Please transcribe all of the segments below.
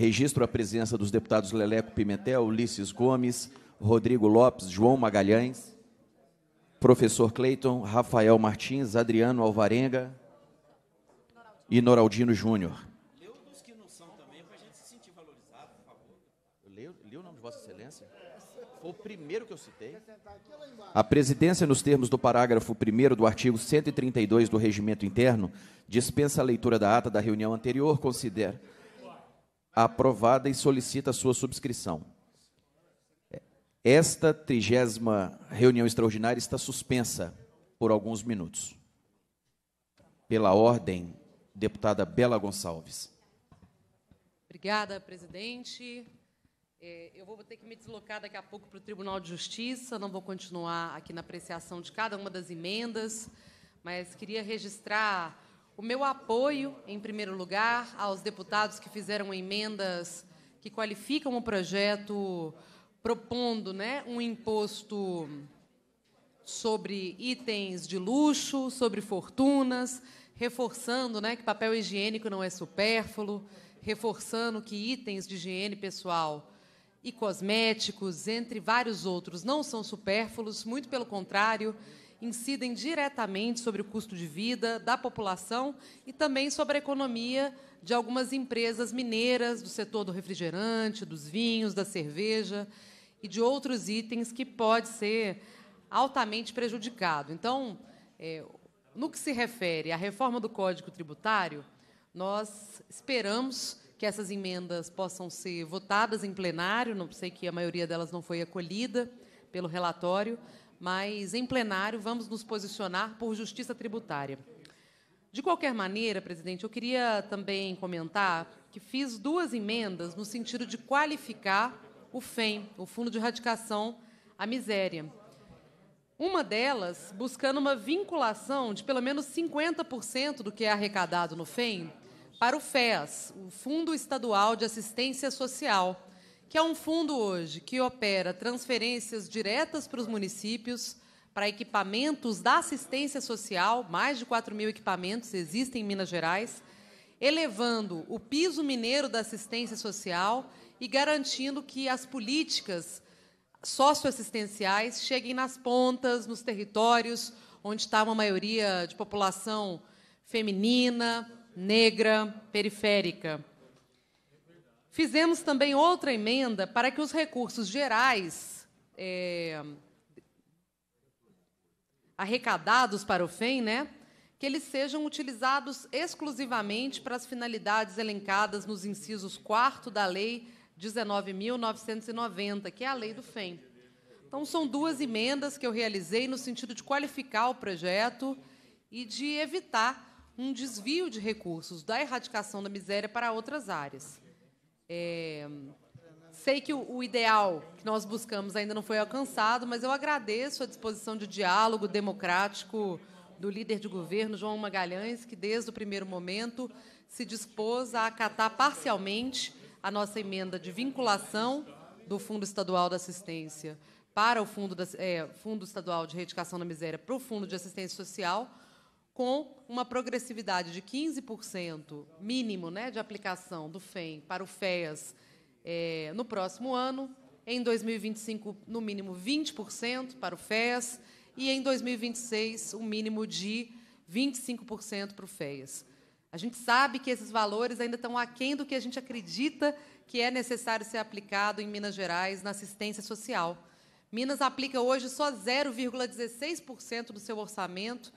Registro a presença dos deputados Leleco Pimentel, Ulisses Gomes, Rodrigo Lopes, João Magalhães, professor Cleiton, Rafael Martins, Adriano Alvarenga e Noraldino Júnior. Leu os que não são também, para a gente se sentir valorizado, por favor. Leu, leu o nome de Vossa Excelência? Foi o primeiro que eu citei. A presidência, nos termos do parágrafo 1 do artigo 132 do Regimento Interno, dispensa a leitura da ata da reunião anterior, considera aprovada e solicita a sua subscrição. Esta trigésima reunião extraordinária está suspensa por alguns minutos. Pela ordem, deputada Bela Gonçalves. Obrigada, presidente. É, eu vou ter que me deslocar daqui a pouco para o Tribunal de Justiça, não vou continuar aqui na apreciação de cada uma das emendas, mas queria registrar o meu apoio, em primeiro lugar, aos deputados que fizeram emendas que qualificam o projeto propondo né, um imposto sobre itens de luxo, sobre fortunas, reforçando né, que papel higiênico não é supérfluo, reforçando que itens de higiene pessoal e cosméticos, entre vários outros, não são supérfluos, muito pelo contrário incidem diretamente sobre o custo de vida da população e também sobre a economia de algumas empresas mineiras do setor do refrigerante, dos vinhos, da cerveja e de outros itens que pode ser altamente prejudicado. Então, é, no que se refere à reforma do Código Tributário, nós esperamos que essas emendas possam ser votadas em plenário, não sei que a maioria delas não foi acolhida pelo relatório, mas em plenário vamos nos posicionar por justiça tributária. De qualquer maneira, presidente, eu queria também comentar que fiz duas emendas no sentido de qualificar o FEM, o Fundo de Erradicação à Miséria. Uma delas buscando uma vinculação de pelo menos 50% do que é arrecadado no FEM para o FES, o Fundo Estadual de Assistência Social, que é um fundo hoje que opera transferências diretas para os municípios para equipamentos da assistência social, mais de 4 mil equipamentos existem em Minas Gerais, elevando o piso mineiro da assistência social e garantindo que as políticas socioassistenciais cheguem nas pontas, nos territórios onde está uma maioria de população feminina, negra, periférica. Fizemos também outra emenda para que os recursos gerais é, arrecadados para o FEM, né, que eles sejam utilizados exclusivamente para as finalidades elencadas nos incisos 4 da Lei 19.990, que é a lei do FEM. Então, são duas emendas que eu realizei no sentido de qualificar o projeto e de evitar um desvio de recursos da erradicação da miséria para outras áreas. É, sei que o, o ideal que nós buscamos ainda não foi alcançado, mas eu agradeço a disposição de diálogo democrático do líder de governo, João Magalhães, que desde o primeiro momento se dispôs a acatar parcialmente a nossa emenda de vinculação do Fundo Estadual da Assistência para o Fundo, da, é, Fundo Estadual de Reeducação da Miséria para o Fundo de Assistência Social, com uma progressividade de 15% mínimo né, de aplicação do FEM para o FEAS é, no próximo ano, em 2025, no mínimo 20% para o FEAS, e em 2026, um mínimo de 25% para o FEAS. A gente sabe que esses valores ainda estão aquém do que a gente acredita que é necessário ser aplicado em Minas Gerais na assistência social. Minas aplica hoje só 0,16% do seu orçamento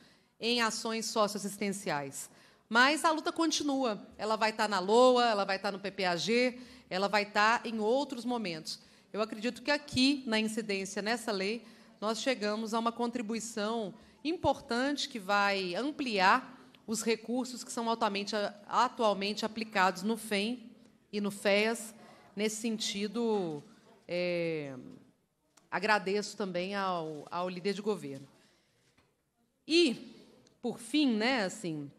em ações socioassistenciais. Mas a luta continua. Ela vai estar na LOA, ela vai estar no PPAG, ela vai estar em outros momentos. Eu acredito que aqui, na incidência, nessa lei, nós chegamos a uma contribuição importante que vai ampliar os recursos que são altamente, atualmente aplicados no FEM e no FEAS. Nesse sentido, é, agradeço também ao, ao líder de governo. E por fim, né, assim,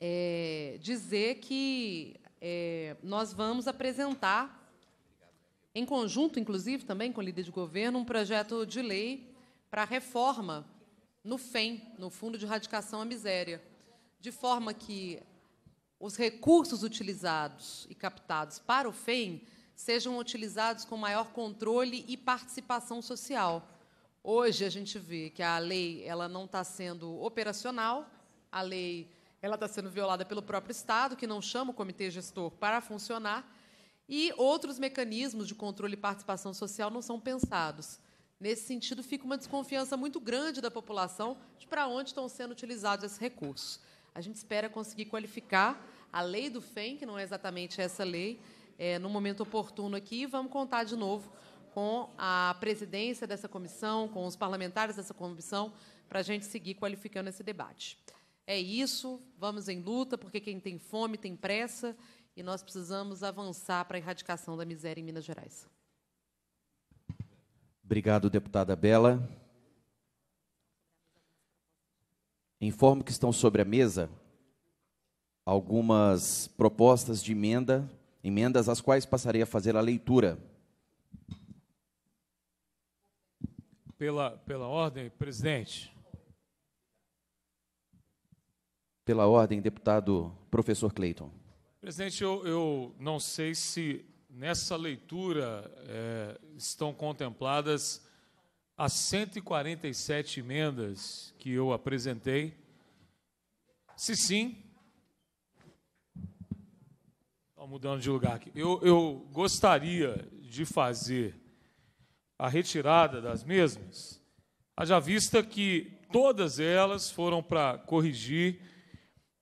é, dizer que é, nós vamos apresentar, em conjunto, inclusive, também com o líder de governo, um projeto de lei para reforma no FEM, no Fundo de Erradicação à Miséria, de forma que os recursos utilizados e captados para o FEM sejam utilizados com maior controle e participação social. Hoje a gente vê que a lei ela não está sendo operacional, a lei ela está sendo violada pelo próprio Estado, que não chama o comitê gestor para funcionar, e outros mecanismos de controle e participação social não são pensados. Nesse sentido, fica uma desconfiança muito grande da população de para onde estão sendo utilizados esses recursos. A gente espera conseguir qualificar a lei do FEM, que não é exatamente essa lei, é, no momento oportuno aqui, e vamos contar de novo com a presidência dessa comissão, com os parlamentares dessa comissão, para a gente seguir qualificando esse debate. É isso, vamos em luta, porque quem tem fome tem pressa e nós precisamos avançar para a erradicação da miséria em Minas Gerais. Obrigado, deputada Bela. Informo que estão sobre a mesa algumas propostas de emenda, emendas às quais passarei a fazer a leitura. pela, pela ordem, presidente. Pela ordem, deputado professor Cleiton. Presidente, eu, eu não sei se nessa leitura é, estão contempladas as 147 emendas que eu apresentei. Se sim, mudando de lugar aqui. Eu, eu gostaria de fazer a retirada das mesmas, haja vista que todas elas foram para corrigir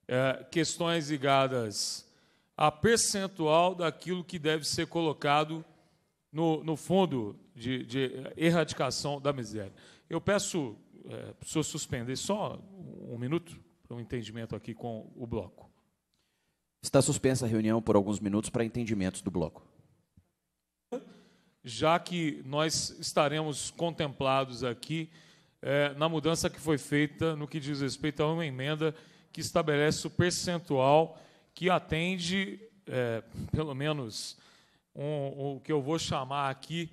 é, questões ligadas a percentual daquilo que deve ser colocado no, no fundo de, de, erradicação da miséria. Eu peço é, para o senhor suspender só um minuto para um entendimento aqui com o bloco. Está suspensa a reunião por alguns minutos para entendimentos do bloco já que nós estaremos contemplados aqui é, na mudança que foi feita no que diz respeito a uma emenda que estabelece o percentual que atende, é, pelo menos, um, o que eu vou chamar aqui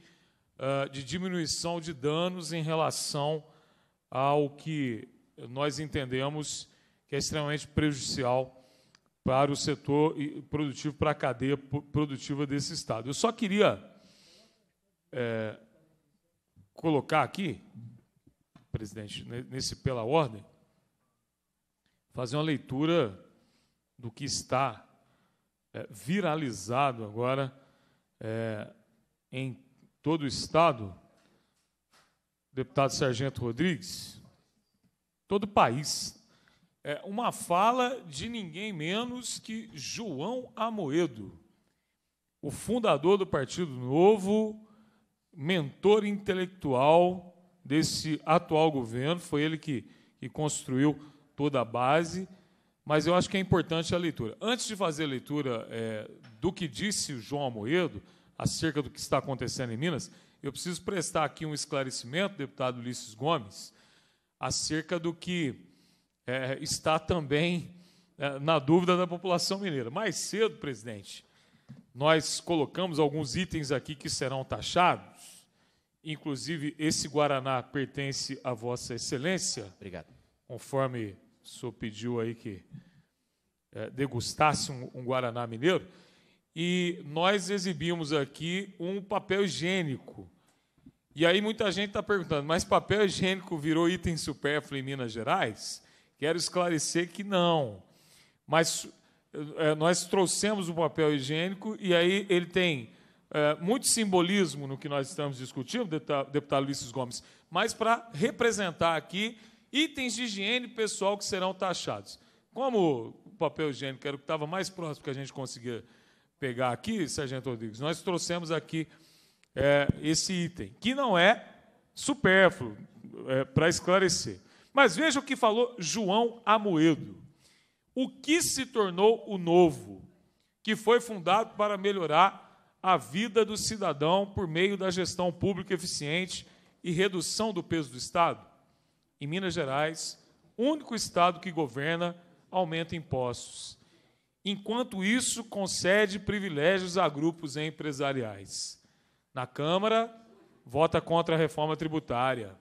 uh, de diminuição de danos em relação ao que nós entendemos que é extremamente prejudicial para o setor produtivo, para a cadeia produtiva desse Estado. Eu só queria é, colocar aqui, presidente, nesse pela ordem, fazer uma leitura do que está é, viralizado agora é, em todo o Estado, deputado Sargento Rodrigues, todo o país. É uma fala de ninguém menos que João Amoedo, o fundador do Partido Novo, mentor intelectual desse atual governo, foi ele que, que construiu toda a base, mas eu acho que é importante a leitura. Antes de fazer a leitura é, do que disse o João Amoedo acerca do que está acontecendo em Minas, eu preciso prestar aqui um esclarecimento, deputado Ulisses Gomes, acerca do que é, está também é, na dúvida da população mineira. Mais cedo, presidente, nós colocamos alguns itens aqui que serão taxados Inclusive, esse Guaraná pertence à Vossa Excelência. Obrigado. Conforme o senhor pediu aí que é, degustasse um, um Guaraná mineiro. E nós exibimos aqui um papel higiênico. E aí muita gente está perguntando, mas papel higiênico virou item supérfluo em Minas Gerais? Quero esclarecer que não. Mas é, nós trouxemos o papel higiênico e aí ele tem é, muito simbolismo no que nós estamos discutindo, deputado, deputado Ulisses Gomes, mas para representar aqui itens de higiene pessoal que serão taxados. Como o papel higiênico era o que estava mais próximo que a gente conseguia pegar aqui, Sargento Rodrigues, nós trouxemos aqui é, esse item, que não é supérfluo, é, para esclarecer. Mas veja o que falou João Amoedo. O que se tornou o novo, que foi fundado para melhorar a vida do cidadão por meio da gestão pública eficiente e redução do peso do Estado? Em Minas Gerais, único Estado que governa aumenta impostos. Enquanto isso, concede privilégios a grupos empresariais. Na Câmara, vota contra a reforma tributária.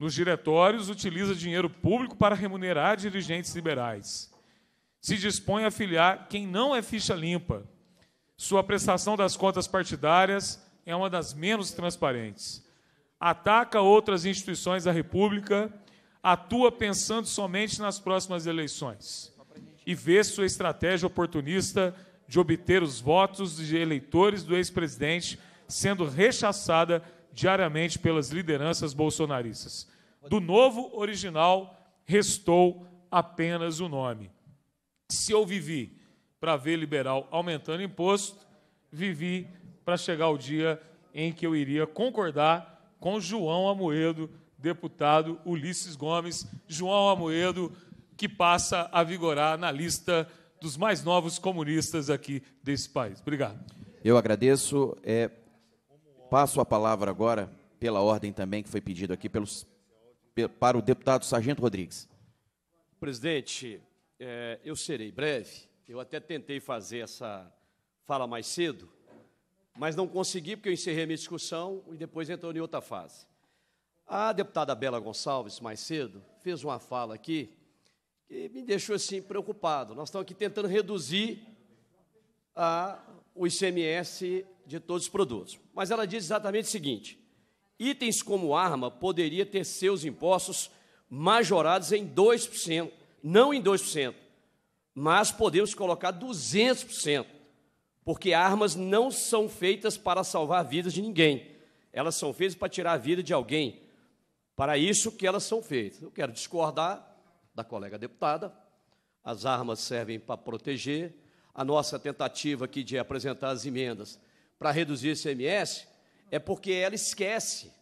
Nos diretórios, utiliza dinheiro público para remunerar dirigentes liberais. Se dispõe a filiar quem não é ficha limpa sua prestação das contas partidárias é uma das menos transparentes. Ataca outras instituições da República, atua pensando somente nas próximas eleições e vê sua estratégia oportunista de obter os votos de eleitores do ex-presidente sendo rechaçada diariamente pelas lideranças bolsonaristas. Do novo original restou apenas o nome. Se eu vivi para ver liberal aumentando imposto, vivi para chegar o dia em que eu iria concordar com João Amoedo, deputado Ulisses Gomes, João Amoedo, que passa a vigorar na lista dos mais novos comunistas aqui desse país. Obrigado. Eu agradeço. É, passo a palavra agora, pela ordem também que foi pedido aqui, pelos, para o deputado Sargento Rodrigues. Presidente, é, eu serei breve eu até tentei fazer essa fala mais cedo, mas não consegui porque eu encerrei minha discussão e depois entrou em outra fase. A deputada Bela Gonçalves, mais cedo, fez uma fala aqui que me deixou assim preocupado. Nós estamos aqui tentando reduzir a, o ICMS de todos os produtos. Mas ela diz exatamente o seguinte: itens como arma poderia ter seus impostos majorados em 2%, não em 2%, mas podemos colocar 200%, porque armas não são feitas para salvar vidas de ninguém. Elas são feitas para tirar a vida de alguém. Para isso que elas são feitas. Eu quero discordar da colega deputada. As armas servem para proteger. A nossa tentativa aqui de apresentar as emendas para reduzir esse MS é porque ela esquece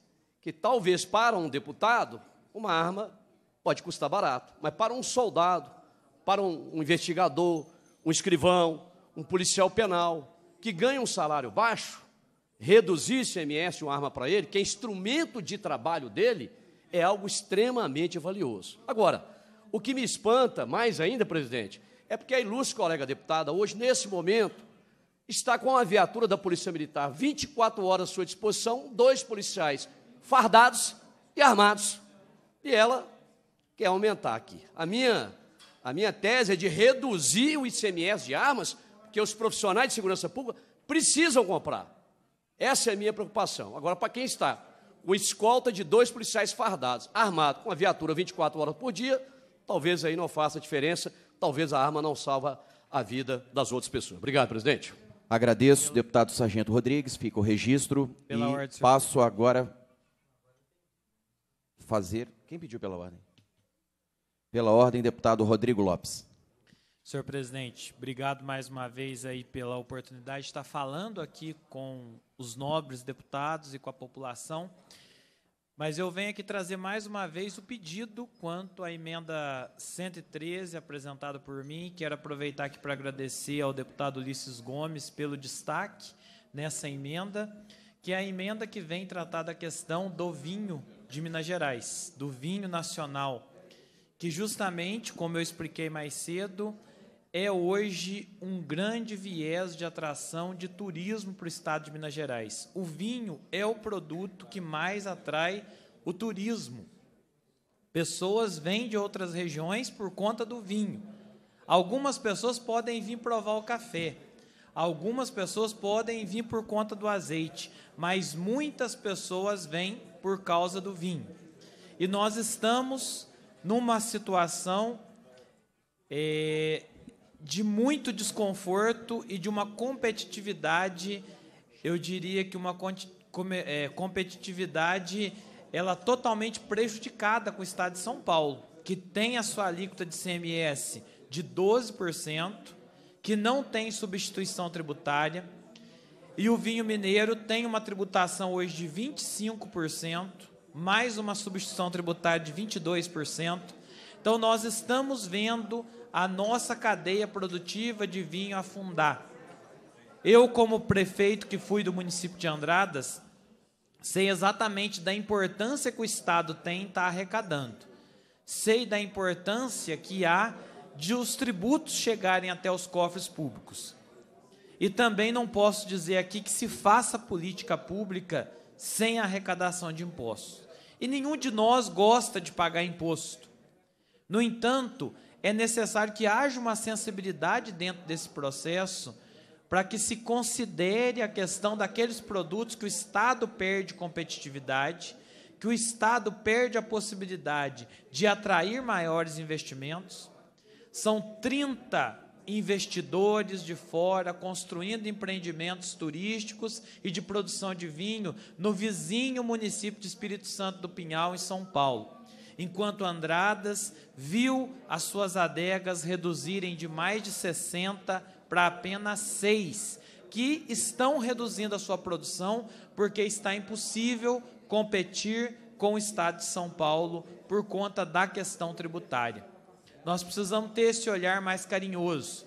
que talvez para um deputado uma arma pode custar barato, mas para um soldado, para um, um investigador, um escrivão, um policial penal, que ganha um salário baixo, reduzir ICMS, uma arma para ele, que é instrumento de trabalho dele, é algo extremamente valioso. Agora, o que me espanta mais ainda, presidente, é porque a ilustre colega deputada, hoje, nesse momento, está com a viatura da Polícia Militar 24 horas à sua disposição, dois policiais fardados e armados. E ela quer aumentar aqui. A minha a minha tese é de reduzir o ICMS de armas, porque os profissionais de segurança pública precisam comprar. Essa é a minha preocupação. Agora, para quem está com escolta de dois policiais fardados, armado, com a viatura 24 horas por dia, talvez aí não faça diferença, talvez a arma não salva a vida das outras pessoas. Obrigado, presidente. Agradeço, deputado Sargento Rodrigues, fica o registro pela e ordem, passo agora fazer... Quem pediu pela ordem? Pela ordem, deputado Rodrigo Lopes. Senhor presidente, obrigado mais uma vez aí pela oportunidade de estar falando aqui com os nobres deputados e com a população. Mas eu venho aqui trazer mais uma vez o pedido quanto à emenda 113 apresentada por mim. Quero aproveitar aqui para agradecer ao deputado Ulisses Gomes pelo destaque nessa emenda, que é a emenda que vem tratar da questão do vinho de Minas Gerais, do vinho nacional que justamente, como eu expliquei mais cedo, é hoje um grande viés de atração de turismo para o estado de Minas Gerais. O vinho é o produto que mais atrai o turismo. Pessoas vêm de outras regiões por conta do vinho. Algumas pessoas podem vir provar o café. Algumas pessoas podem vir por conta do azeite, mas muitas pessoas vêm por causa do vinho. E nós estamos numa situação é, de muito desconforto e de uma competitividade, eu diria que uma é, competitividade ela totalmente prejudicada com o Estado de São Paulo, que tem a sua alíquota de CMS de 12%, que não tem substituição tributária, e o vinho mineiro tem uma tributação hoje de 25%, mais uma substituição tributária de 22%. Então, nós estamos vendo a nossa cadeia produtiva de vinho afundar. Eu, como prefeito que fui do município de Andradas, sei exatamente da importância que o Estado tem em estar tá arrecadando. Sei da importância que há de os tributos chegarem até os cofres públicos. E também não posso dizer aqui que se faça política pública sem arrecadação de impostos. E nenhum de nós gosta de pagar imposto. No entanto, é necessário que haja uma sensibilidade dentro desse processo para que se considere a questão daqueles produtos que o Estado perde competitividade, que o Estado perde a possibilidade de atrair maiores investimentos. São 30 investidores de fora construindo empreendimentos turísticos e de produção de vinho no vizinho município de Espírito Santo do Pinhal, em São Paulo. Enquanto Andradas viu as suas adegas reduzirem de mais de 60 para apenas 6, que estão reduzindo a sua produção porque está impossível competir com o estado de São Paulo por conta da questão tributária. Nós precisamos ter esse olhar mais carinhoso.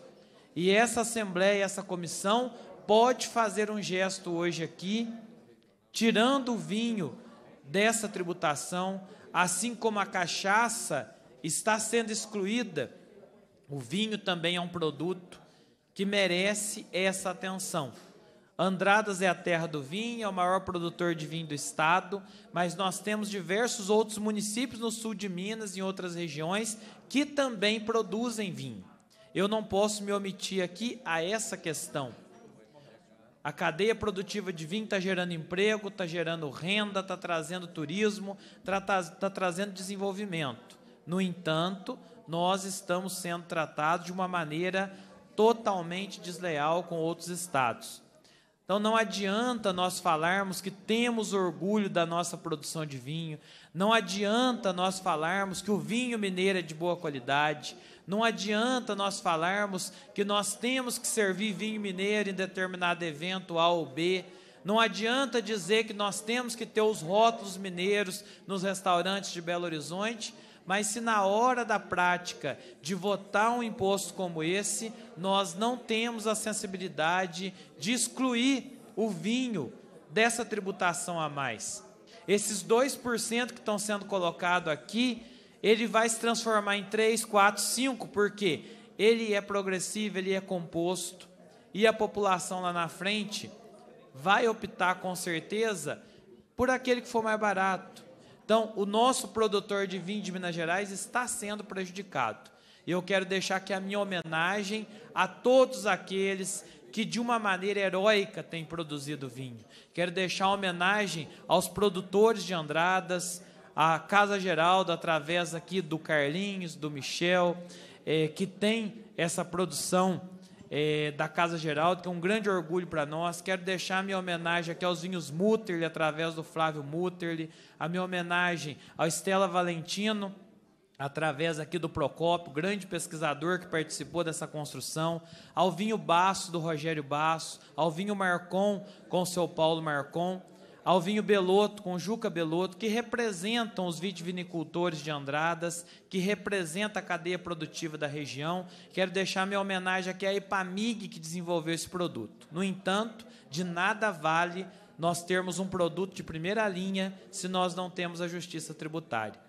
E essa assembleia, essa comissão, pode fazer um gesto hoje aqui, tirando o vinho dessa tributação, assim como a cachaça está sendo excluída, o vinho também é um produto que merece essa atenção. Andradas é a terra do vinho, é o maior produtor de vinho do estado, mas nós temos diversos outros municípios no sul de Minas e em outras regiões que também produzem vinho. Eu não posso me omitir aqui a essa questão. A cadeia produtiva de vinho está gerando emprego, está gerando renda, está trazendo turismo, está tá trazendo desenvolvimento. No entanto, nós estamos sendo tratados de uma maneira totalmente desleal com outros estados. Então não adianta nós falarmos que temos orgulho da nossa produção de vinho, não adianta nós falarmos que o vinho mineiro é de boa qualidade, não adianta nós falarmos que nós temos que servir vinho mineiro em determinado evento A ou B, não adianta dizer que nós temos que ter os rótulos mineiros nos restaurantes de Belo Horizonte, mas se na hora da prática de votar um imposto como esse, nós não temos a sensibilidade de excluir o vinho dessa tributação a mais. Esses 2% que estão sendo colocados aqui, ele vai se transformar em 3, 4, 5, porque ele é progressivo, ele é composto. E a população lá na frente vai optar com certeza por aquele que for mais barato então, o nosso produtor de vinho de Minas Gerais está sendo prejudicado. E eu quero deixar aqui a minha homenagem a todos aqueles que de uma maneira heróica têm produzido vinho. Quero deixar homenagem aos produtores de Andradas, à Casa Geraldo, através aqui do Carlinhos, do Michel, eh, que tem essa produção é, da Casa Geraldo, que é um grande orgulho para nós. Quero deixar minha homenagem aqui aos vinhos Mutterli, através do Flávio Mutterli, a minha homenagem ao Estela Valentino, através aqui do Procópio, grande pesquisador que participou dessa construção, ao vinho Basso, do Rogério Basso, ao vinho Marcon, com o seu Paulo Marcon, ao vinho Beloto, com Juca Beloto, que representam os vitivinicultores de Andradas, que representa a cadeia produtiva da região. Quero deixar minha homenagem aqui à Epamig, que desenvolveu esse produto. No entanto, de nada vale nós termos um produto de primeira linha se nós não temos a justiça tributária.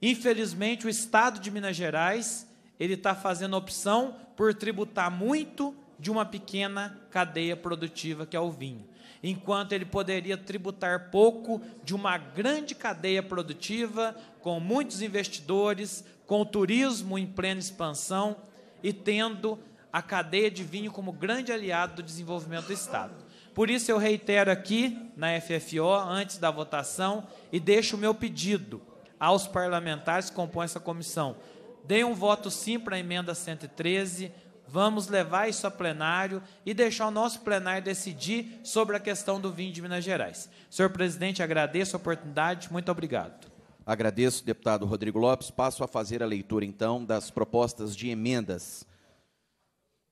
Infelizmente, o Estado de Minas Gerais ele está fazendo opção por tributar muito de uma pequena cadeia produtiva que é o vinho enquanto ele poderia tributar pouco de uma grande cadeia produtiva, com muitos investidores, com o turismo em plena expansão e tendo a cadeia de vinho como grande aliado do desenvolvimento do Estado. Por isso, eu reitero aqui na FFO, antes da votação, e deixo o meu pedido aos parlamentares que compõem essa comissão. Deem um voto sim para a emenda 113 Vamos levar isso a plenário e deixar o nosso plenário decidir sobre a questão do vinho de Minas Gerais. Senhor presidente, agradeço a oportunidade. Muito obrigado. Agradeço, deputado Rodrigo Lopes. Passo a fazer a leitura, então, das propostas de emendas.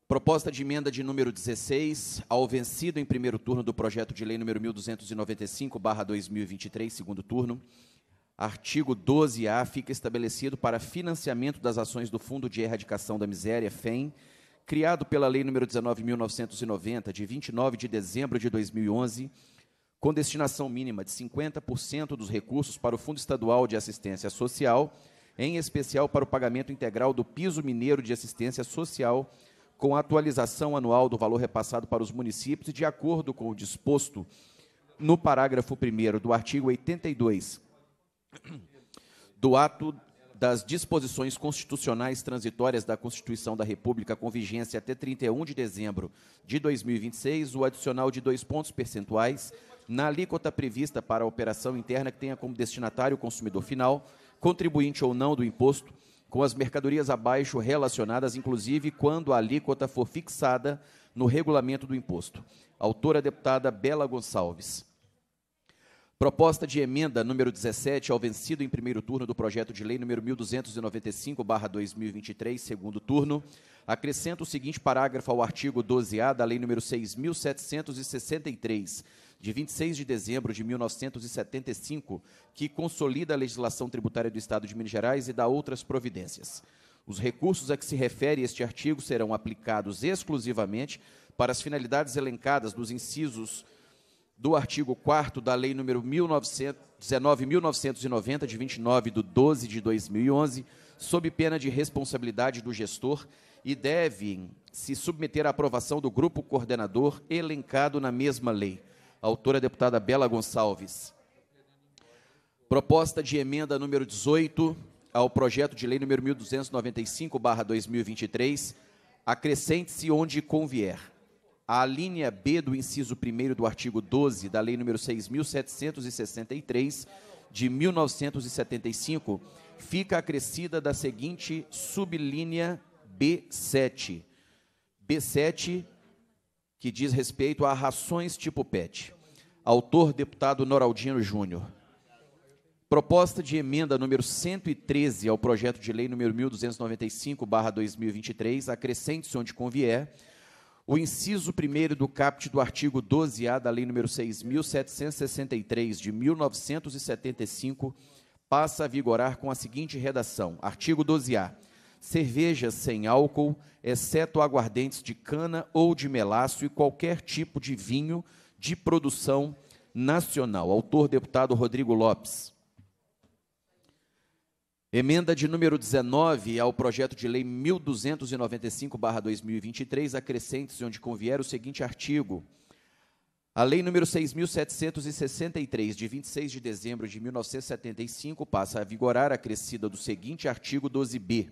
Proposta de emenda de número 16, ao vencido em primeiro turno do projeto de lei número 1295-2023, segundo turno. Artigo 12A fica estabelecido para financiamento das ações do Fundo de Erradicação da Miséria, FEM, criado pela Lei nº 19.990, de 29 de dezembro de 2011, com destinação mínima de 50% dos recursos para o Fundo Estadual de Assistência Social, em especial para o pagamento integral do piso mineiro de assistência social, com atualização anual do valor repassado para os municípios, de acordo com o disposto no parágrafo 1 do artigo 82 do ato das disposições constitucionais transitórias da Constituição da República com vigência até 31 de dezembro de 2026, o adicional de dois pontos percentuais na alíquota prevista para a operação interna que tenha como destinatário o consumidor final, contribuinte ou não do imposto, com as mercadorias abaixo relacionadas, inclusive quando a alíquota for fixada no regulamento do imposto. Autora deputada Bela Gonçalves. Proposta de emenda número 17 ao vencido em primeiro turno do projeto de lei número 1295/2023, segundo turno, acrescenta o seguinte parágrafo ao artigo 12-A da lei número 6763 de 26 de dezembro de 1975, que consolida a legislação tributária do Estado de Minas Gerais e dá outras providências. Os recursos a que se refere este artigo serão aplicados exclusivamente para as finalidades elencadas nos incisos do artigo 4 da Lei número 19.990, de 29 de 12 de 2011, sob pena de responsabilidade do gestor e devem se submeter à aprovação do grupo coordenador elencado na mesma lei. Autora deputada Bela Gonçalves. Proposta de emenda número 18 ao projeto de lei número 1295/2023, acrescente-se onde convier a linha B do inciso 1 do artigo 12 da Lei nº 6.763, de 1975, fica acrescida da seguinte sublinha B7. B7, que diz respeito a rações tipo PET. Autor, deputado Noraldino Júnior. Proposta de emenda número 113 ao projeto de lei número 1295/2023, acrescente-se onde convier o inciso 1 do caput do artigo 12A da Lei nº 6.763, de 1975, passa a vigorar com a seguinte redação: artigo 12A. Cervejas sem álcool, exceto aguardentes de cana ou de melaço e qualquer tipo de vinho de produção nacional. Autor deputado Rodrigo Lopes. Emenda de número 19 ao projeto de lei 1295/2023 acrescente-se onde convier o seguinte artigo: a Lei número 6763 de 26 de dezembro de 1975 passa a vigorar acrescida do seguinte artigo 12B.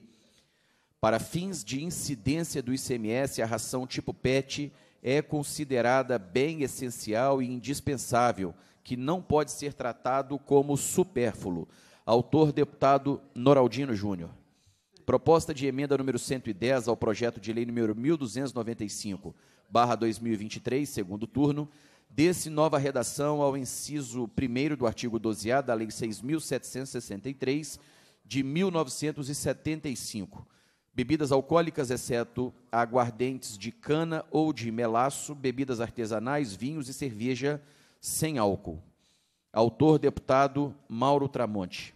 Para fins de incidência do ICMS, a ração tipo PET é considerada bem essencial e indispensável, que não pode ser tratado como supérfluo. Autor, deputado Noraldino Júnior. Proposta de emenda número 110 ao projeto de lei número 1295, barra 2023, segundo turno, desse nova redação ao inciso 1 do artigo 12A da Lei 6.763, de 1975. Bebidas alcoólicas, exceto aguardentes de cana ou de melaço, bebidas artesanais, vinhos e cerveja sem álcool. Autor, deputado Mauro Tramonte.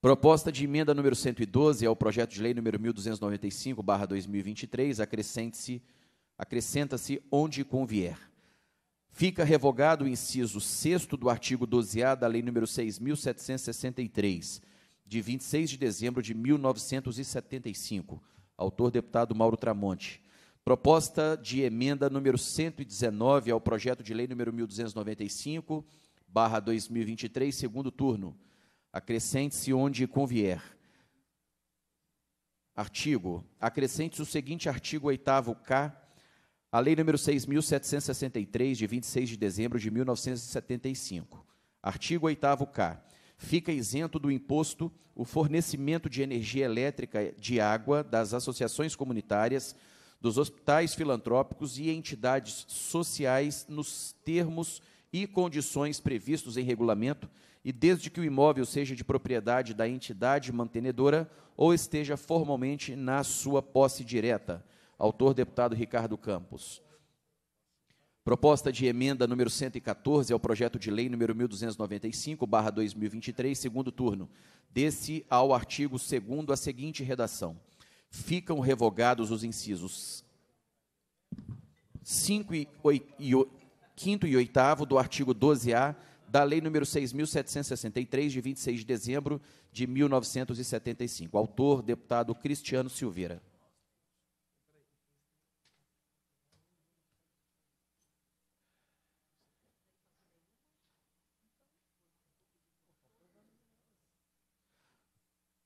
Proposta de emenda número 112 ao projeto de lei número 1295/2023, acrescente-se acrescenta-se onde convier. Fica revogado o inciso 6 do artigo 12A da lei número 6763, de 26 de dezembro de 1975. Autor deputado Mauro Tramonte. Proposta de emenda número 119 ao projeto de lei número 1295 barra 2023, segundo turno. Acrescente-se onde convier. Artigo. Acrescente-se o seguinte artigo 8 K, a Lei nº 6.763, de 26 de dezembro de 1975. Artigo 8 K. Fica isento do imposto o fornecimento de energia elétrica de água das associações comunitárias, dos hospitais filantrópicos e entidades sociais nos termos e condições previstos em regulamento, e desde que o imóvel seja de propriedade da entidade mantenedora ou esteja formalmente na sua posse direta. Autor deputado Ricardo Campos. Proposta de emenda número 114 ao projeto de lei número 1295/2023, segundo turno. Desse ao artigo 2 a seguinte redação: Ficam revogados os incisos 5 e 8 quinto e oitavo do artigo 12A da Lei nº 6.763, de 26 de dezembro de 1975. Autor, deputado Cristiano Silveira.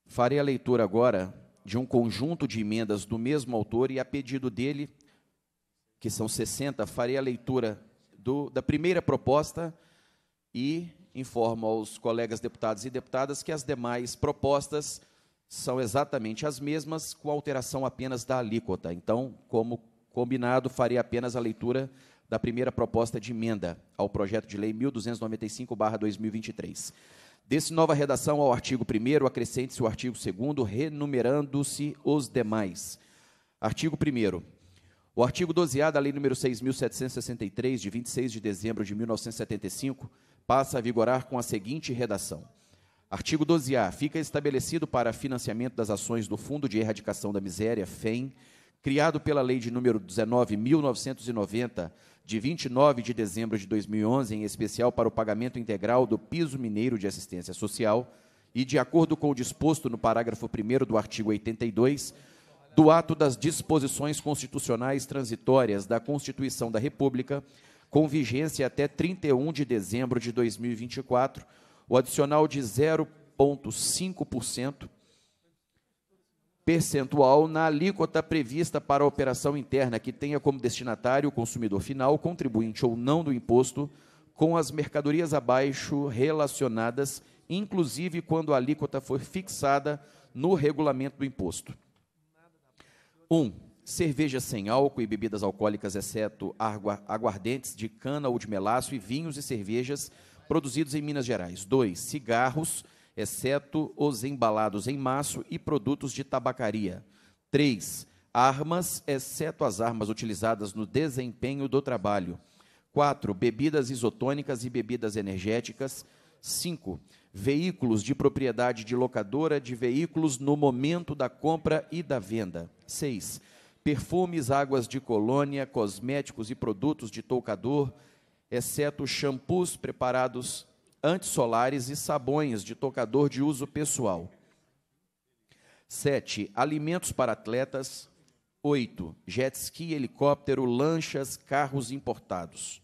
Farei a leitura agora de um conjunto de emendas do mesmo autor e, a pedido dele, que são 60, farei a leitura do, da primeira proposta e informo aos colegas deputados e deputadas que as demais propostas são exatamente as mesmas, com alteração apenas da alíquota. Então, como combinado, farei apenas a leitura da primeira proposta de emenda ao projeto de lei 1295/2023. Desse nova redação ao artigo 1 acrescente-se o artigo 2 renumerando-se os demais. Artigo 1 o artigo 12A da Lei nº 6.763, de 26 de dezembro de 1975, passa a vigorar com a seguinte redação. Artigo 12A. Fica estabelecido para financiamento das ações do Fundo de Erradicação da Miséria, FEM, criado pela Lei de número 19.990, de 29 de dezembro de 2011, em especial para o pagamento integral do piso mineiro de assistência social, e de acordo com o disposto no parágrafo 1 do artigo 82 do ato das disposições constitucionais transitórias da Constituição da República, com vigência até 31 de dezembro de 2024, o adicional de 0,5% percentual na alíquota prevista para a operação interna, que tenha como destinatário o consumidor final, contribuinte ou não do imposto, com as mercadorias abaixo relacionadas, inclusive quando a alíquota for fixada no regulamento do imposto. 1. Cerveja sem álcool e bebidas alcoólicas, exceto aguardentes de cana ou de melaço, e vinhos e cervejas produzidos em Minas Gerais. 2. Cigarros, exceto os embalados em maço e produtos de tabacaria. 3. Armas, exceto as armas utilizadas no desempenho do trabalho. 4. Bebidas isotônicas e bebidas energéticas. 5 veículos de propriedade de locadora de veículos no momento da compra e da venda. 6. Perfumes, águas de colônia, cosméticos e produtos de toucador, exceto shampoos preparados antissolares e sabões de tocador de uso pessoal. 7. Alimentos para atletas. 8. Jet ski, helicóptero, lanchas, carros importados.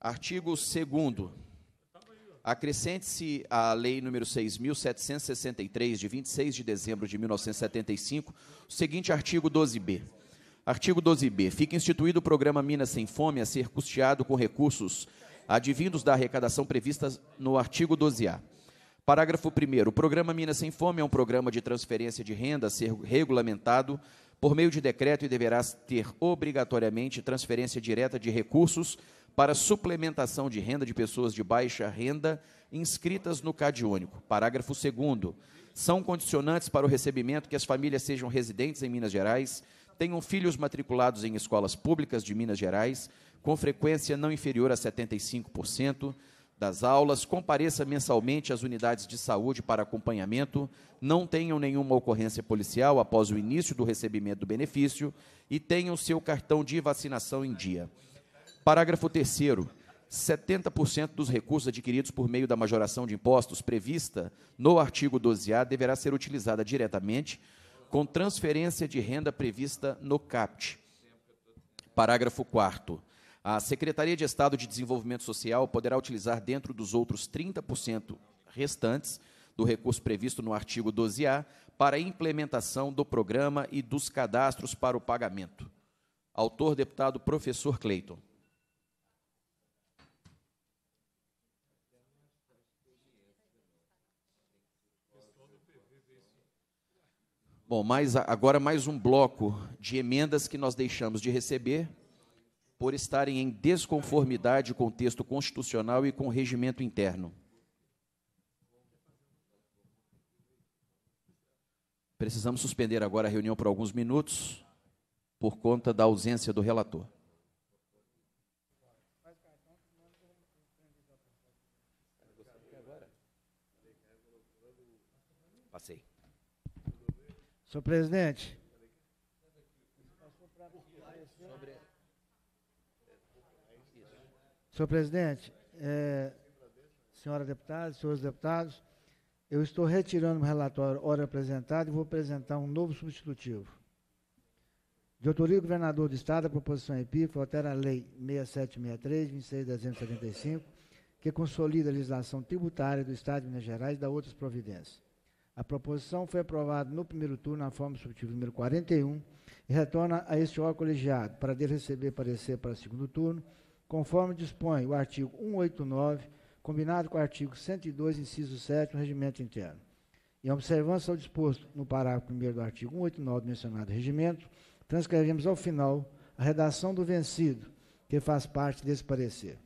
Artigo 2 Acrescente-se à Lei nº 6.763, de 26 de dezembro de 1975, o seguinte artigo 12b. Artigo 12b. Fica instituído o programa Minas Sem Fome a ser custeado com recursos advindos da arrecadação prevista no artigo 12a. Parágrafo 1. O programa Minas Sem Fome é um programa de transferência de renda a ser regulamentado por meio de decreto e deverá ter obrigatoriamente transferência direta de recursos para suplementação de renda de pessoas de baixa renda inscritas no CAD único. Parágrafo 2 são condicionantes para o recebimento que as famílias sejam residentes em Minas Gerais, tenham filhos matriculados em escolas públicas de Minas Gerais, com frequência não inferior a 75% das aulas, compareça mensalmente às unidades de saúde para acompanhamento, não tenham nenhuma ocorrência policial após o início do recebimento do benefício e tenham seu cartão de vacinação em dia. Parágrafo 3 70% dos recursos adquiridos por meio da majoração de impostos prevista no artigo 12A deverá ser utilizada diretamente com transferência de renda prevista no CAPT. Parágrafo 4 A Secretaria de Estado de Desenvolvimento Social poderá utilizar dentro dos outros 30% restantes do recurso previsto no artigo 12A para a implementação do programa e dos cadastros para o pagamento. Autor deputado professor Cleiton. Bom, mais, agora mais um bloco de emendas que nós deixamos de receber por estarem em desconformidade com o texto constitucional e com o regimento interno. Precisamos suspender agora a reunião por alguns minutos por conta da ausência do relator. Passei. Senhor presidente. Senhor presidente, é, senhora deputada, senhores deputados, eu estou retirando o relatório hora apresentado e vou apresentar um novo substitutivo. De autoria do governador do Estado, a proposição é epígrafe altera a Lei 6763, 26 de dezembro de 75, que consolida a legislação tributária do Estado de Minas Gerais e dá outras providências. A proposição foi aprovada no primeiro turno, na forma substitutiva número 41, e retorna a este órgão colegiado para receber parecer para segundo turno, conforme dispõe o artigo 189, combinado com o artigo 102, inciso 7 do regimento interno. Em observância ao disposto no parágrafo 1 do artigo 189 do mencionado regimento, transcrevemos ao final a redação do vencido, que faz parte desse parecer.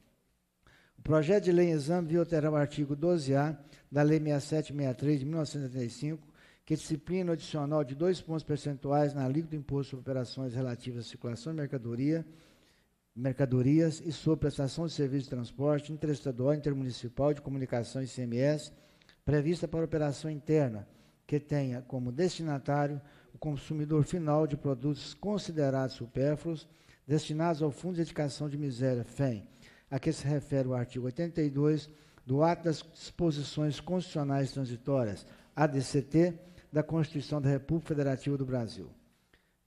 O projeto de lei em exame viu alterar o artigo 12A da Lei 6763 de 1985, que disciplina o adicional de dois pontos percentuais na alíquota do imposto sobre operações relativas à circulação de mercadoria, mercadorias e sobre prestação de Serviços de transporte interestadual, intermunicipal de comunicação e Cms, prevista para operação interna, que tenha como destinatário o consumidor final de produtos considerados supérfluos destinados ao Fundo de Educação de Miséria, FEM, a que se refere o artigo 82 do Ato das Disposições Constitucionais Transitórias, ADCT, da Constituição da República Federativa do Brasil.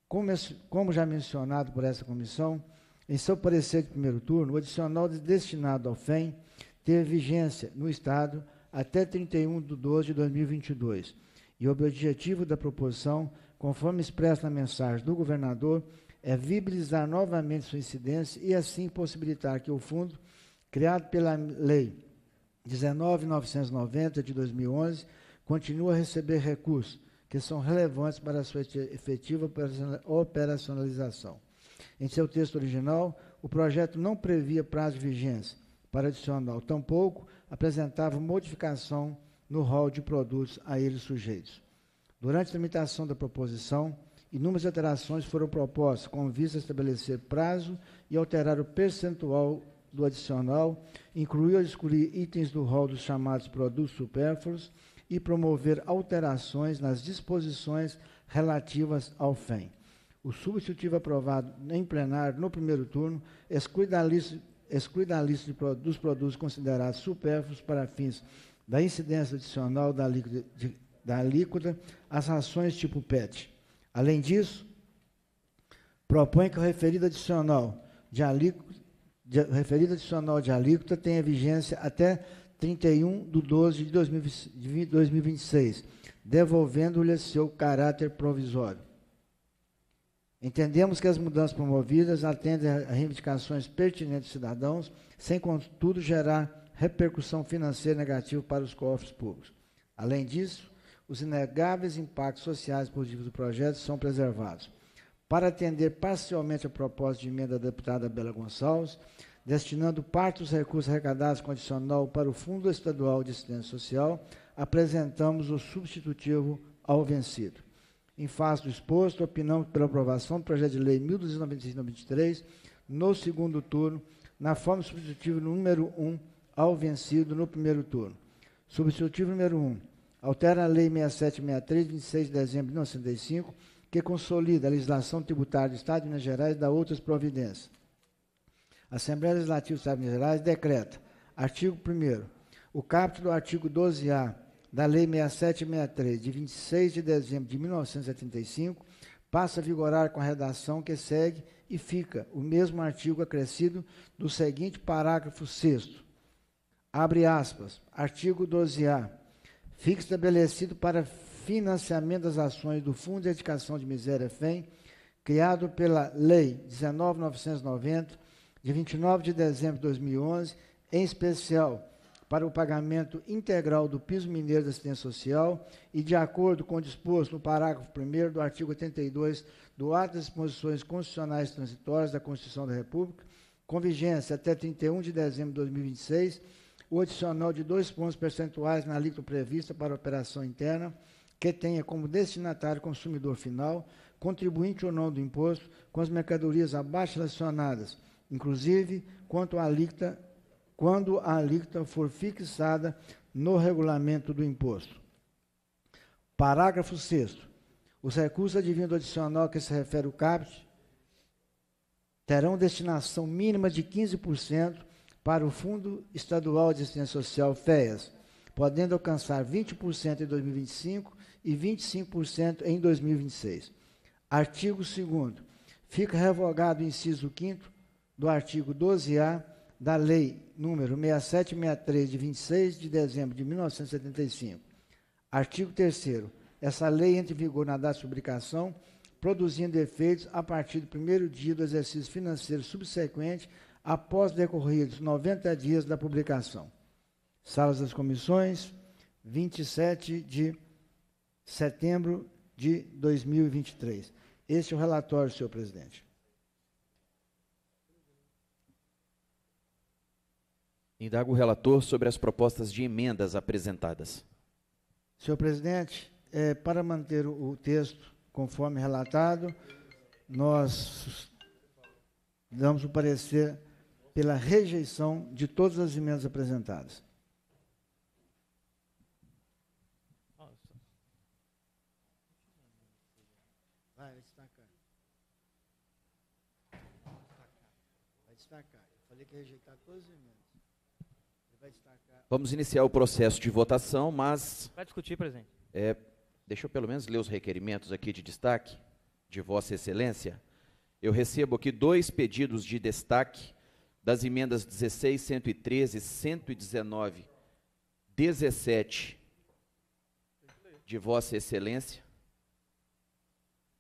Como, como já mencionado por essa comissão, em seu parecer de primeiro turno, o adicional destinado ao FEM teve vigência no Estado até 31 de 12 de 2022 e o objetivo da proposição, conforme expresso na mensagem do governador, é viabilizar novamente sua incidência e assim possibilitar que o fundo, criado pela Lei 19.990 de 2011, continue a receber recursos que são relevantes para a sua efetiva operacionalização. Em seu texto original, o projeto não previa prazo de vigência para adicional, tampouco apresentava modificação no rol de produtos a eles sujeitos. Durante a tramitação da proposição, Inúmeras alterações foram propostas com vista a estabelecer prazo e alterar o percentual do adicional, incluir ou excluir itens do rol dos chamados produtos supérfluos e promover alterações nas disposições relativas ao FEM. O substitutivo aprovado em plenário no primeiro turno exclui da lista, exclui da lista de, dos produtos considerados supérfluos para fins da incidência adicional da alíquota, de, da alíquota as ações tipo PET Além disso, propõe que o referido adicional de alíquota, de, referido adicional de alíquota tenha vigência até 31 de 12 de 2026, devolvendo-lhe seu caráter provisório. Entendemos que as mudanças promovidas atendem a reivindicações pertinentes dos cidadãos, sem, contudo, gerar repercussão financeira negativa para os cofres públicos. Além disso, os inegáveis impactos sociais positivos do projeto são preservados. Para atender parcialmente a proposta de emenda da deputada Bela Gonçalves, destinando parte dos recursos arrecadados condicional para o Fundo Estadual de Assistência Social, apresentamos o substitutivo ao vencido. Em face do exposto, opinamos pela aprovação do projeto de lei 1296-93, no segundo turno, na forma substitutiva número 1 ao vencido no primeiro turno. Substitutivo número 1 altera a Lei 6763, 26 de dezembro de 1905, que consolida a legislação tributária do Estado de Minas Gerais e dá outras providências. A Assembleia Legislativa do Estado de Minas Gerais decreta, artigo 1 o capto do artigo 12-A da Lei 6763, de 26 de dezembro de 1975, passa a vigorar com a redação que segue e fica o mesmo artigo acrescido do seguinte parágrafo 6 Abre aspas. Artigo 12-A Fica estabelecido para financiamento das ações do Fundo de Educação de Miséria FEM, criado pela Lei 19.990, de 29 de dezembro de 2011, em especial para o pagamento integral do piso mineiro da assistência social e de acordo com o disposto no parágrafo 1 do artigo 82 do Ato das Disposições Constitucionais Transitórias da Constituição da República, com vigência até 31 de dezembro de 2026, o adicional de dois pontos percentuais na alíquota prevista para a operação interna, que tenha como destinatário consumidor final, contribuinte ou não do imposto, com as mercadorias abaixo relacionadas, inclusive quanto à alíquota, quando a alíquota for fixada no regulamento do imposto. Parágrafo 6 Os recursos advindos do adicional que se refere o CAPT terão destinação mínima de 15% para o Fundo Estadual de Assistência Social, FEAS, podendo alcançar 20% em 2025 e 25% em 2026. Artigo 2 Fica revogado o inciso 5 do artigo 12-A da Lei número 6763 de 26 de dezembro de 1975. Artigo 3 Essa lei entra em vigor na data de publicação, produzindo efeitos a partir do primeiro dia do exercício financeiro subsequente após decorridos 90 dias da publicação. Salas das comissões, 27 de setembro de 2023. Este é o relatório, senhor presidente. Indago o relator sobre as propostas de emendas apresentadas. Senhor presidente, é, para manter o texto conforme relatado, nós damos o parecer pela rejeição de todas as emendas apresentadas. Vamos iniciar o processo de votação, mas. Vai discutir, presidente. É, deixa eu pelo menos ler os requerimentos aqui de destaque, de Vossa Excelência. Eu recebo aqui dois pedidos de destaque das emendas 16, 113, 119, 17 de Vossa Excelência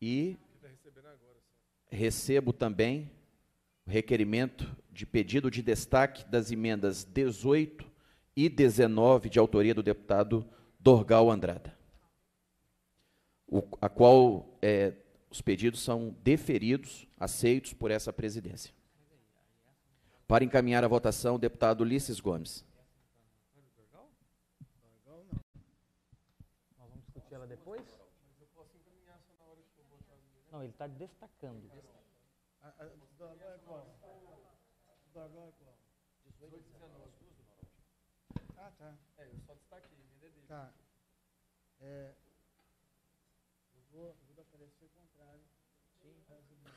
e recebo também o requerimento de pedido de destaque das emendas 18 e 19 de autoria do deputado Dorgal Andrada, o, a qual é, os pedidos são deferidos, aceitos por essa presidência. Para encaminhar a votação, o deputado Ulisses Gomes. Nós vamos discutir ela depois? Não, ele está destacando. Tá, tá. É, ah, tá. É, eu só destaquei, me dele. Tá. É, eu vou, vou aparecer o contrário. Sim.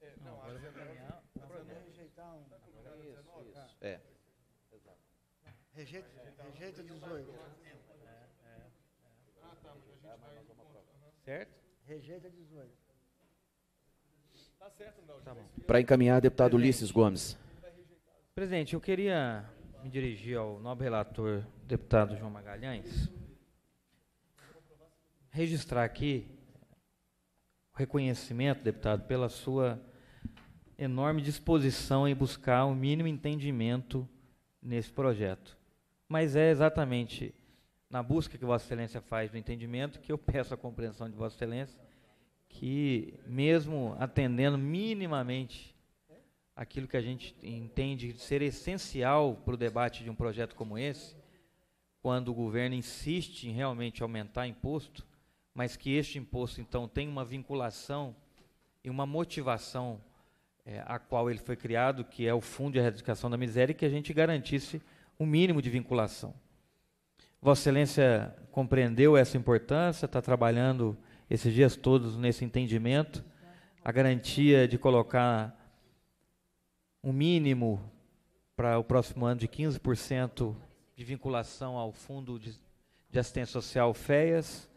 É, não, não, agora eu vou Tá do Não Rejeitar um. Tá isso, isso. É. Exato. Rejeita, rejeita 18. É, é. Ah, tá, mas a gente vai... Tá, certo? Rejeita 18. Tá certo, Naldo. Tá bom. Para encaminhar, deputado Ulisses Gomes. Presidente, eu queria me dirigir ao nobre relator, deputado João Magalhães, registrar aqui o reconhecimento, deputado, pela sua enorme disposição em buscar o um mínimo entendimento nesse projeto. Mas é exatamente na busca que Vossa Excelência faz do entendimento que eu peço a compreensão de Vossa Excelência que, mesmo atendendo minimamente aquilo que a gente entende ser essencial para o debate de um projeto como esse, quando o governo insiste em realmente aumentar imposto, mas que este imposto então tem uma vinculação e uma motivação é, a qual ele foi criado, que é o Fundo de Erradicação da Miséria, e que a gente garantisse um mínimo de vinculação. Vossa Excelência compreendeu essa importância, está trabalhando esses dias todos nesse entendimento, a garantia de colocar um mínimo para o próximo ano de 15% de vinculação ao Fundo de, de Assistência Social FEAS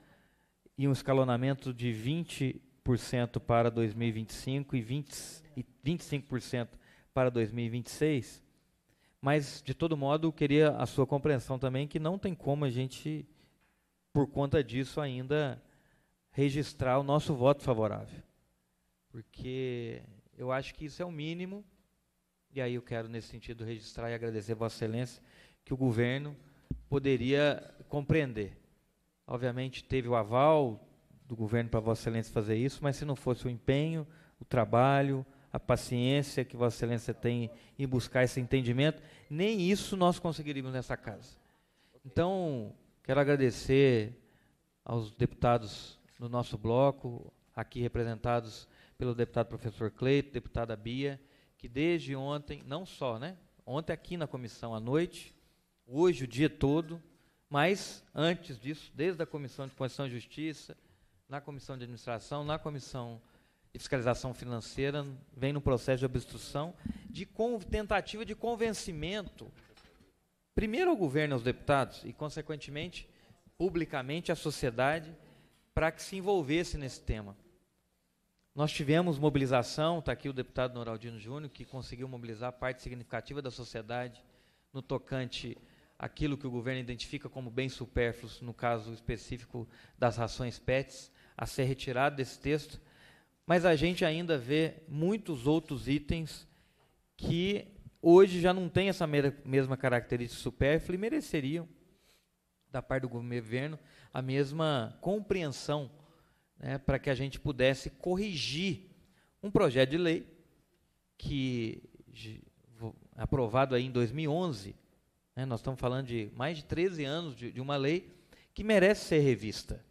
e um escalonamento de 20 20% para 2025 e, 20, e 25% para 2026. Mas, de todo modo, queria a sua compreensão também que não tem como a gente, por conta disso, ainda registrar o nosso voto favorável. Porque eu acho que isso é o mínimo, e aí eu quero, nesse sentido, registrar e agradecer Vossa Excelência, que o governo poderia compreender. Obviamente, teve o aval, do governo para Vossa Excelência fazer isso, mas se não fosse o empenho, o trabalho, a paciência que Vossa Excelência tem em buscar esse entendimento, nem isso nós conseguiríamos nessa casa. Então, quero agradecer aos deputados no nosso bloco, aqui representados pelo deputado professor Cleito, deputada Bia, que desde ontem, não só, né? Ontem aqui na comissão à noite, hoje o dia todo, mas antes disso, desde a Comissão de Constituição e Justiça, na comissão de administração, na comissão de fiscalização financeira, vem no processo de obstrução, de tentativa de convencimento, primeiro ao governo e aos deputados, e, consequentemente, publicamente à sociedade, para que se envolvesse nesse tema. Nós tivemos mobilização, está aqui o deputado Noraldino Júnior, que conseguiu mobilizar parte significativa da sociedade no tocante àquilo que o governo identifica como bem supérfluos, no caso específico das rações PETs a ser retirado desse texto, mas a gente ainda vê muitos outros itens que hoje já não têm essa mesma característica supérflua e mereceriam, da parte do governo, a mesma compreensão né, para que a gente pudesse corrigir um projeto de lei que, aprovado aí em 2011, né, nós estamos falando de mais de 13 anos de, de uma lei que merece ser revista.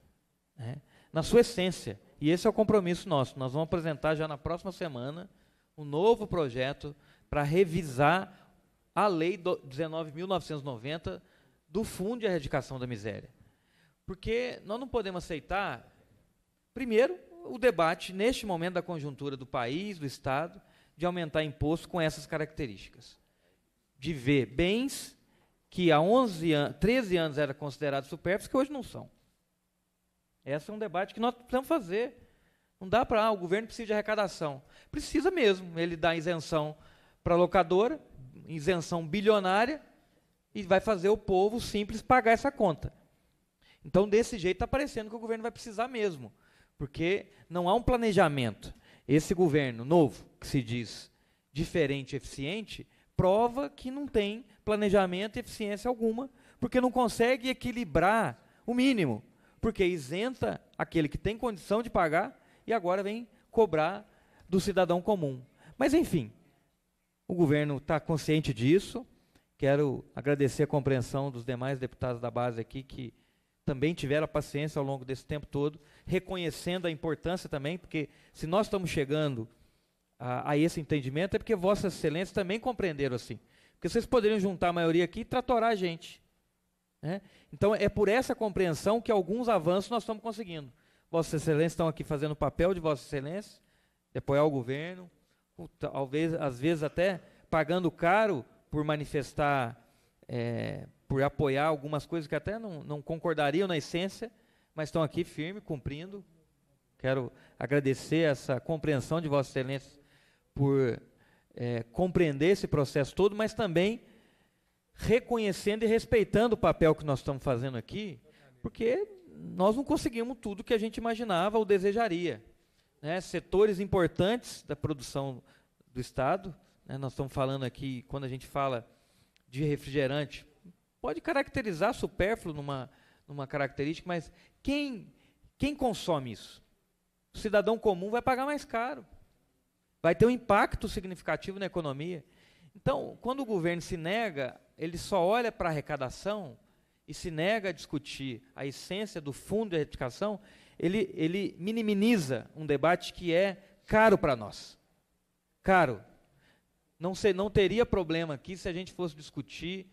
Né? na sua essência. E esse é o compromisso nosso. Nós vamos apresentar já na próxima semana um novo projeto para revisar a Lei 19.990 do Fundo de Erradicação da Miséria. Porque nós não podemos aceitar, primeiro, o debate, neste momento da conjuntura do país, do Estado, de aumentar imposto com essas características. De ver bens que há 11 an 13 anos eram considerados supérfluos, que hoje não são. Esse é um debate que nós precisamos fazer. Não dá para, ah, o governo precisa de arrecadação. Precisa mesmo, ele dá isenção para a locadora, isenção bilionária, e vai fazer o povo simples pagar essa conta. Então, desse jeito, está parecendo que o governo vai precisar mesmo, porque não há um planejamento. Esse governo novo, que se diz diferente e eficiente, prova que não tem planejamento e eficiência alguma, porque não consegue equilibrar o mínimo porque isenta aquele que tem condição de pagar e agora vem cobrar do cidadão comum. Mas, enfim, o governo está consciente disso. Quero agradecer a compreensão dos demais deputados da base aqui que também tiveram a paciência ao longo desse tempo todo, reconhecendo a importância também, porque se nós estamos chegando a, a esse entendimento, é porque Vossas Excelências também compreenderam assim. Porque vocês poderiam juntar a maioria aqui e tratorar a gente. Né? Então é por essa compreensão que alguns avanços nós estamos conseguindo. Vossa Excelência estão aqui fazendo o papel de Vossa Excelência, de apoiar o governo, talvez às vezes até pagando caro por manifestar, é, por apoiar algumas coisas que até não, não concordariam na essência, mas estão aqui firme, cumprindo. Quero agradecer essa compreensão de Vossa Excelência por é, compreender esse processo todo, mas também reconhecendo e respeitando o papel que nós estamos fazendo aqui, porque nós não conseguimos tudo que a gente imaginava ou desejaria. Né? Setores importantes da produção do Estado, né? nós estamos falando aqui, quando a gente fala de refrigerante, pode caracterizar supérfluo numa, numa característica, mas quem, quem consome isso? O cidadão comum vai pagar mais caro. Vai ter um impacto significativo na economia. Então, quando o governo se nega ele só olha para a arrecadação e se nega a discutir a essência do fundo de arrecadação. ele, ele minimiza um debate que é caro para nós. Caro. Não, sei, não teria problema aqui se a gente fosse discutir,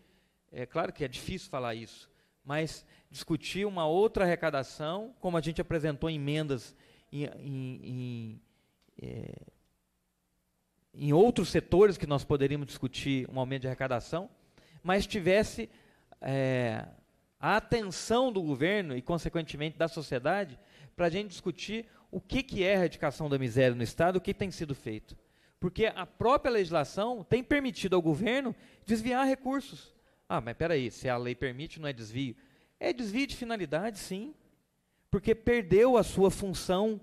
é claro que é difícil falar isso, mas discutir uma outra arrecadação, como a gente apresentou emendas em, em, em, é, em outros setores que nós poderíamos discutir um aumento de arrecadação, mas tivesse é, a atenção do governo e, consequentemente, da sociedade para a gente discutir o que, que é a erradicação da miséria no Estado, o que tem sido feito. Porque a própria legislação tem permitido ao governo desviar recursos. Ah, mas peraí, se a lei permite, não é desvio. É desvio de finalidade, sim, porque perdeu a sua função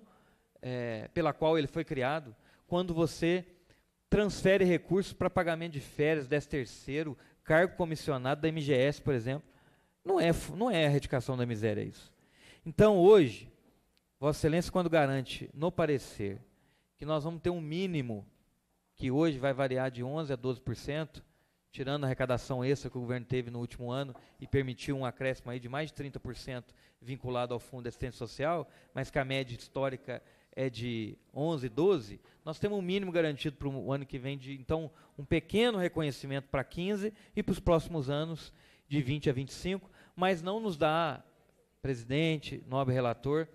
é, pela qual ele foi criado. Quando você transfere recursos para pagamento de férias, 10 terceiro, cargo comissionado da MGS, por exemplo. Não é, não é a erradicação da miséria isso. Então, hoje, Vossa Excelência, quando garante no parecer que nós vamos ter um mínimo que hoje vai variar de 11% a 12%, tirando a arrecadação extra que o governo teve no último ano e permitiu um acréscimo aí de mais de 30% vinculado ao Fundo de Assistência Social, mas que a média histórica é de 11, 12, nós temos um mínimo garantido para o ano que vem de, então, um pequeno reconhecimento para 15 e para os próximos anos de 20 a 25, mas não nos dá, presidente, nobre relator,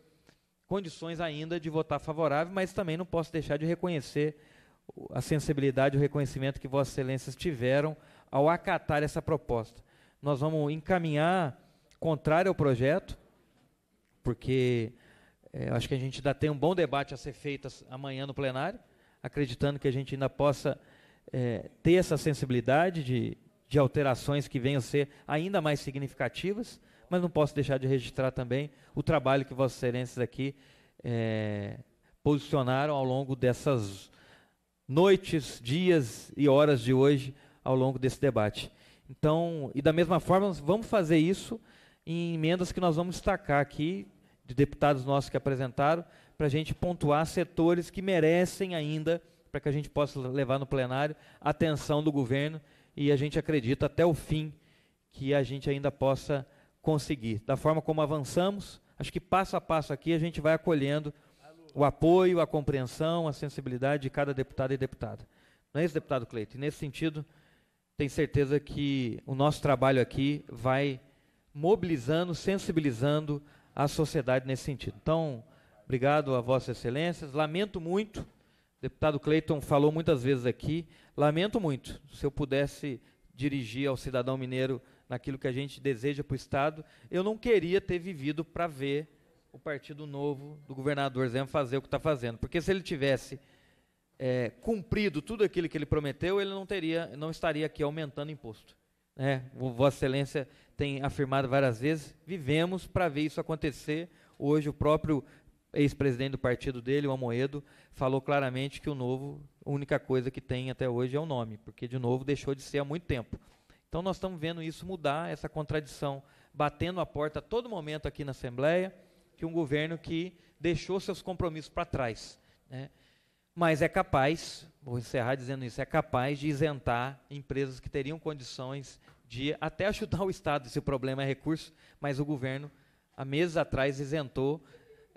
condições ainda de votar favorável, mas também não posso deixar de reconhecer a sensibilidade e o reconhecimento que Vossas Excelências tiveram ao acatar essa proposta. Nós vamos encaminhar contrário ao projeto, porque é, acho que a gente ainda tem um bom debate a ser feito amanhã no plenário, acreditando que a gente ainda possa é, ter essa sensibilidade de, de alterações que venham a ser ainda mais significativas, mas não posso deixar de registrar também o trabalho que vossos Excelências aqui é, posicionaram ao longo dessas noites, dias e horas de hoje, ao longo desse debate. Então, e da mesma forma, vamos fazer isso em emendas que nós vamos destacar aqui de deputados nossos que apresentaram, para a gente pontuar setores que merecem ainda, para que a gente possa levar no plenário a atenção do governo e a gente acredita até o fim que a gente ainda possa conseguir. Da forma como avançamos, acho que passo a passo aqui a gente vai acolhendo o apoio, a compreensão, a sensibilidade de cada deputado e deputada. Não é isso, deputado Cleito? E nesse sentido, tenho certeza que o nosso trabalho aqui vai mobilizando, sensibilizando, à sociedade nesse sentido. Então, obrigado a Vossas Excelências. Lamento muito, o deputado Cleiton falou muitas vezes aqui, lamento muito. Se eu pudesse dirigir ao cidadão mineiro naquilo que a gente deseja para o Estado, eu não queria ter vivido para ver o Partido Novo do governador Zema fazer o que está fazendo. Porque se ele tivesse é, cumprido tudo aquilo que ele prometeu, ele não teria, não estaria aqui aumentando imposto. né? Vossa Excelência tem afirmado várias vezes, vivemos para ver isso acontecer. Hoje o próprio ex-presidente do partido dele, o Amoedo, falou claramente que o novo, a única coisa que tem até hoje é o nome, porque de novo deixou de ser há muito tempo. Então nós estamos vendo isso mudar, essa contradição batendo a porta a todo momento aqui na Assembleia, que um governo que deixou seus compromissos para trás, né? mas é capaz, vou encerrar dizendo isso, é capaz de isentar empresas que teriam condições de até ajudar o Estado, se o problema é recurso, mas o governo, há meses atrás, isentou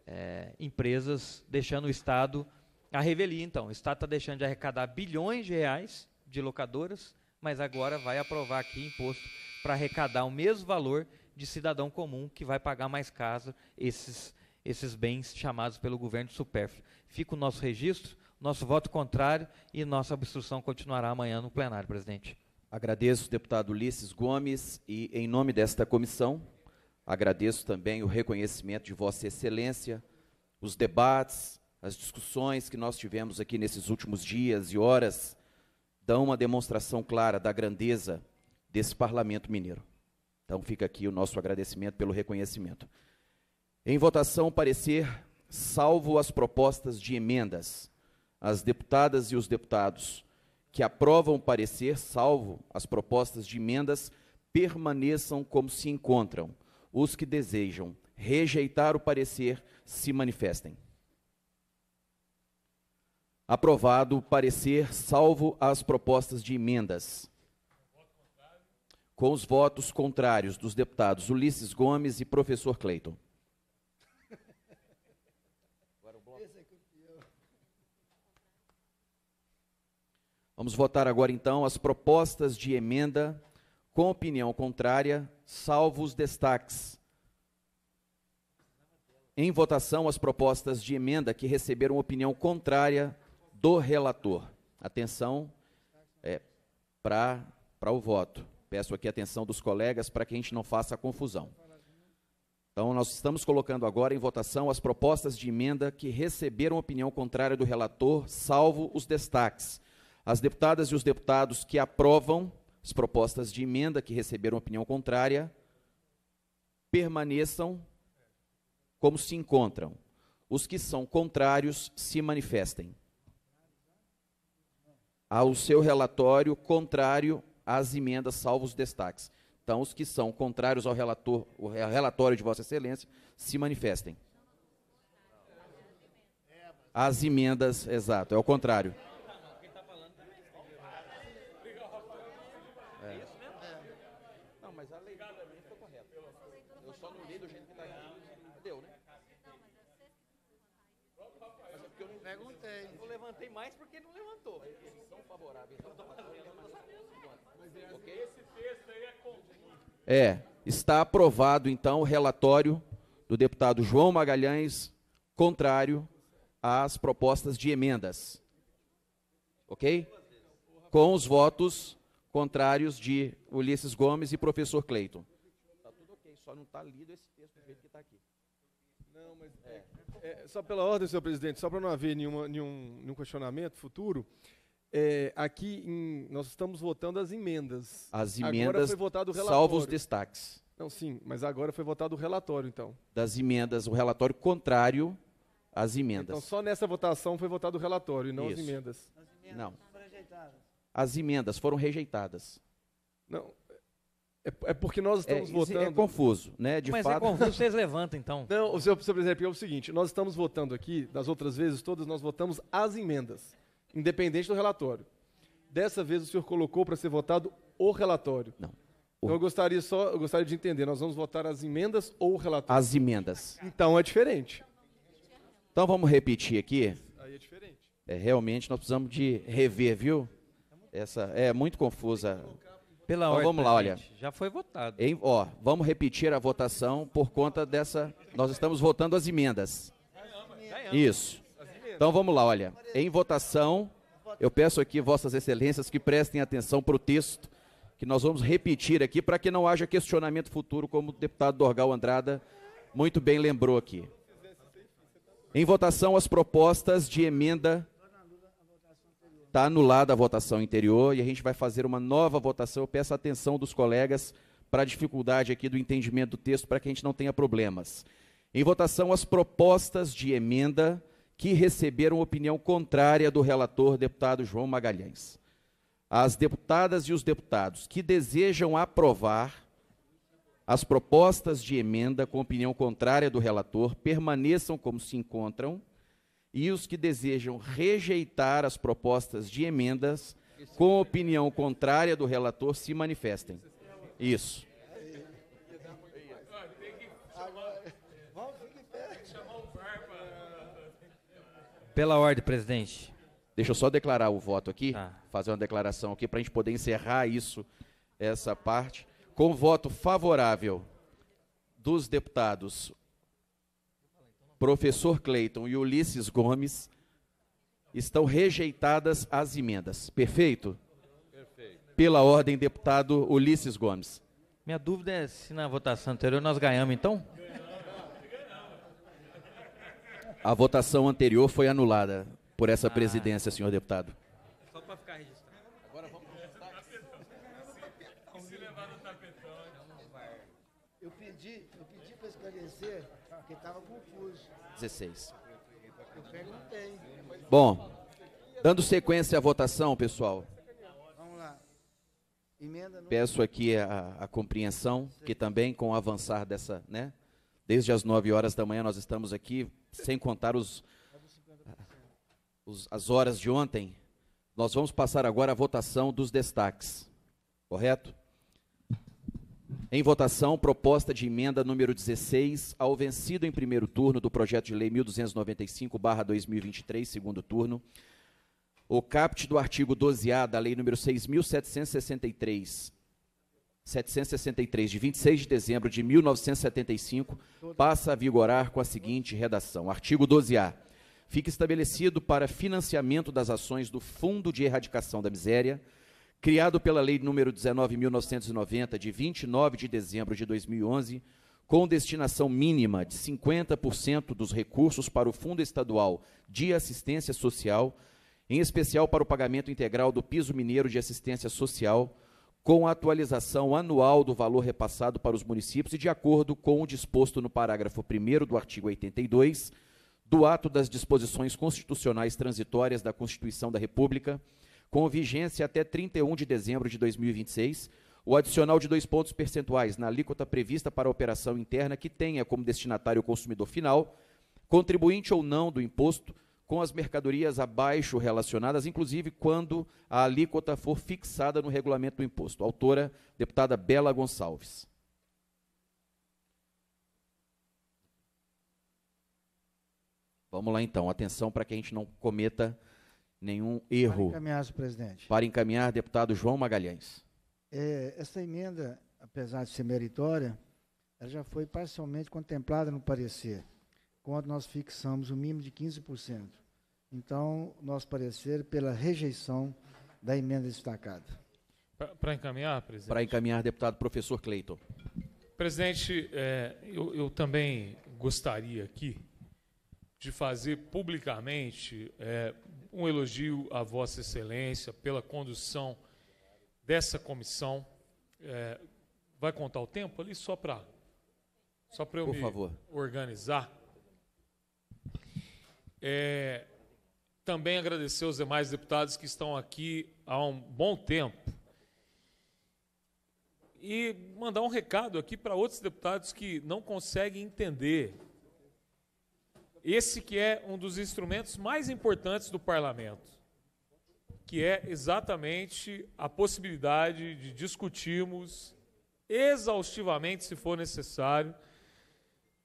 é, empresas, deixando o Estado a revelia. Então, o Estado está deixando de arrecadar bilhões de reais de locadoras, mas agora vai aprovar aqui imposto para arrecadar o mesmo valor de cidadão comum que vai pagar mais caro esses, esses bens chamados pelo governo supérfluo. Fica o nosso registro, nosso voto contrário e nossa obstrução continuará amanhã no plenário, presidente. Agradeço o deputado Ulisses Gomes e, em nome desta comissão, agradeço também o reconhecimento de Vossa Excelência, os debates, as discussões que nós tivemos aqui nesses últimos dias e horas dão uma demonstração clara da grandeza desse parlamento mineiro. Então fica aqui o nosso agradecimento pelo reconhecimento. Em votação, parecer, salvo as propostas de emendas, as deputadas e os deputados que aprovam o parecer, salvo as propostas de emendas, permaneçam como se encontram. Os que desejam rejeitar o parecer se manifestem. Aprovado o parecer, salvo as propostas de emendas. Com os votos contrários dos deputados Ulisses Gomes e professor Cleiton. Vamos votar agora então as propostas de emenda com opinião contrária, salvo os destaques. Em votação, as propostas de emenda que receberam opinião contrária do relator. Atenção é, para o voto. Peço aqui atenção dos colegas para que a gente não faça confusão. Então, nós estamos colocando agora em votação as propostas de emenda que receberam opinião contrária do relator, salvo os destaques. As deputadas e os deputados que aprovam as propostas de emenda que receberam opinião contrária permaneçam como se encontram. Os que são contrários se manifestem. Ao seu relatório contrário às emendas, salvo os destaques. Então, os que são contrários ao, relator, ao relatório de Vossa Excelência se manifestem. As emendas, exato, é o contrário. mais porque não levantou. Eles são favoráveis é assim, Esse texto aí é É, está aprovado então o relatório do deputado João Magalhães contrário às propostas de emendas. OK? Com os votos contrários de Ulisses Gomes e professor Cleiton. Está tudo OK, só não está lido esse texto do jeito que está aqui. Não, mas é. é, é, só pela ordem, senhor presidente, só para não haver nenhuma, nenhum, nenhum questionamento futuro, é, aqui em, nós estamos votando as emendas. As emendas, salvo os destaques. Não, sim, mas agora foi votado o relatório, então. Das emendas, o relatório contrário às emendas. Então, só nessa votação foi votado o relatório e não Isso. as emendas. As emendas não. foram rejeitadas. As emendas foram rejeitadas. Não, é, é, porque nós é, estamos é, votando. É confuso, né? De Mas é fato... é confuso, vocês levantam então. Não, o senhor, seu presidente, é o seguinte: nós estamos votando aqui, das outras vezes todas, nós votamos as emendas, independente do relatório. Dessa vez o senhor colocou para ser votado o relatório. Não. Então eu gostaria só, eu gostaria de entender, nós vamos votar as emendas ou o relatório? As emendas. Então é diferente. Então vamos repetir aqui. Aí é diferente. É, realmente nós precisamos de rever, viu? Essa é muito confusa. Pela então, ordem, vamos lá, olha. Já foi votado. Em, ó, vamos repetir a votação por conta dessa. Nós estamos votando as emendas. Isso. Então vamos lá, olha. Em votação, eu peço aqui, Vossas Excelências, que prestem atenção para o texto que nós vamos repetir aqui para que não haja questionamento futuro, como o deputado Dorgal Andrada muito bem lembrou aqui. Em votação, as propostas de emenda Está anulada a votação anterior e a gente vai fazer uma nova votação. Eu peço a atenção dos colegas para a dificuldade aqui do entendimento do texto, para que a gente não tenha problemas. Em votação, as propostas de emenda que receberam opinião contrária do relator, deputado João Magalhães. As deputadas e os deputados que desejam aprovar as propostas de emenda com opinião contrária do relator permaneçam como se encontram e os que desejam rejeitar as propostas de emendas com opinião contrária do relator se manifestem. Isso. Pela ordem, presidente. Deixa eu só declarar o voto aqui, ah. fazer uma declaração aqui para a gente poder encerrar isso, essa parte, com voto favorável dos deputados professor Cleiton e Ulisses Gomes, estão rejeitadas as emendas. Perfeito? Perfeito. Pela ordem, deputado Ulisses Gomes. Minha dúvida é se na votação anterior nós ganhamos, então? A votação anterior foi anulada por essa ah. presidência, senhor deputado. Só para ficar registrado. Agora vamos e se levar no tapetão, Eu pedi, eu pedi para esclarecer, porque estava com 16. Bom, dando sequência à votação, pessoal. Peço aqui a, a compreensão, que também com o avançar dessa, né? Desde as 9 horas da manhã nós estamos aqui, sem contar os, os, as horas de ontem. Nós vamos passar agora a votação dos destaques, correto? Em votação, proposta de emenda número 16 ao vencido em primeiro turno do projeto de lei 1295/2023, segundo turno, o caput do artigo 12A da lei número 6763 763 de 26 de dezembro de 1975 passa a vigorar com a seguinte redação: artigo 12A. Fica estabelecido para financiamento das ações do Fundo de Erradicação da Miséria criado pela Lei número 19.990, de 29 de dezembro de 2011, com destinação mínima de 50% dos recursos para o Fundo Estadual de Assistência Social, em especial para o pagamento integral do piso mineiro de assistência social, com atualização anual do valor repassado para os municípios e de acordo com o disposto no parágrafo 1 do artigo 82 do ato das disposições constitucionais transitórias da Constituição da República, com vigência até 31 de dezembro de 2026, o adicional de dois pontos percentuais na alíquota prevista para a operação interna que tenha como destinatário o consumidor final, contribuinte ou não do imposto, com as mercadorias abaixo relacionadas, inclusive quando a alíquota for fixada no regulamento do imposto. Autora, deputada Bela Gonçalves. Vamos lá então, atenção para que a gente não cometa nenhum erro. Para encaminhar, presidente. Para encaminhar, deputado João Magalhães. É, essa emenda, apesar de ser meritória, ela já foi parcialmente contemplada no parecer, quando nós fixamos o um mínimo de 15%. Então, nosso parecer pela rejeição da emenda destacada. Para encaminhar, presidente. Para encaminhar, deputado professor Cleiton. Presidente, é, eu, eu também gostaria aqui de fazer publicamente é, um elogio a Vossa Excelência pela condução dessa comissão. É, vai contar o tempo ali só para só para eu Por me favor. organizar. É, também agradecer aos demais deputados que estão aqui há um bom tempo. E mandar um recado aqui para outros deputados que não conseguem entender esse que é um dos instrumentos mais importantes do parlamento, que é exatamente a possibilidade de discutirmos exaustivamente, se for necessário,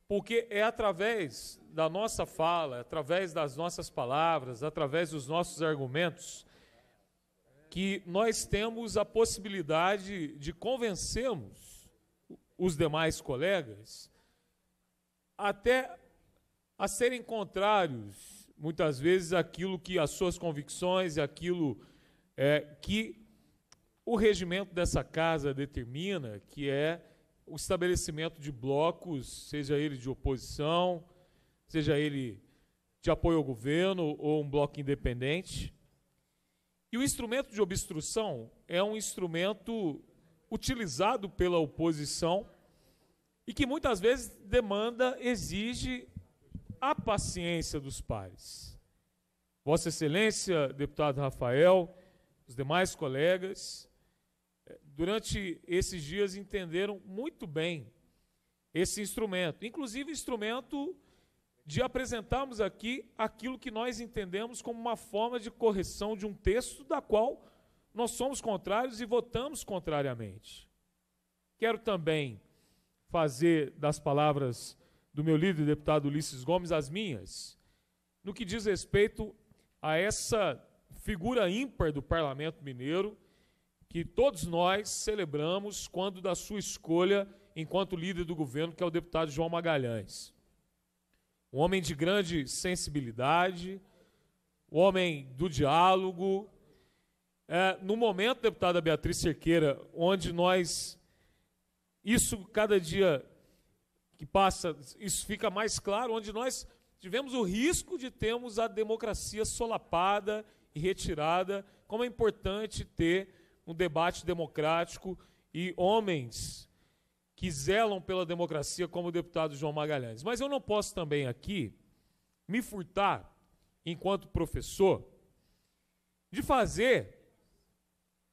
porque é através da nossa fala, através das nossas palavras, através dos nossos argumentos, que nós temos a possibilidade de convencermos os demais colegas até a serem contrários, muitas vezes, àquilo que as suas convicções e aquilo é, que o regimento dessa casa determina, que é o estabelecimento de blocos, seja ele de oposição, seja ele de apoio ao governo ou um bloco independente. E o instrumento de obstrução é um instrumento utilizado pela oposição e que muitas vezes demanda, exige a paciência dos pais. Vossa Excelência, deputado Rafael, os demais colegas, eh, durante esses dias entenderam muito bem esse instrumento, inclusive instrumento de apresentarmos aqui aquilo que nós entendemos como uma forma de correção de um texto da qual nós somos contrários e votamos contrariamente. Quero também fazer das palavras do meu líder, deputado Ulisses Gomes, as minhas, no que diz respeito a essa figura ímpar do Parlamento Mineiro, que todos nós celebramos quando da sua escolha enquanto líder do governo, que é o deputado João Magalhães. Um homem de grande sensibilidade, um homem do diálogo. É, no momento, deputada Beatriz Cerqueira, onde nós, isso cada dia que passa, isso fica mais claro, onde nós tivemos o risco de termos a democracia solapada e retirada. Como é importante ter um debate democrático e homens que zelam pela democracia, como o deputado João Magalhães. Mas eu não posso também aqui me furtar, enquanto professor, de fazer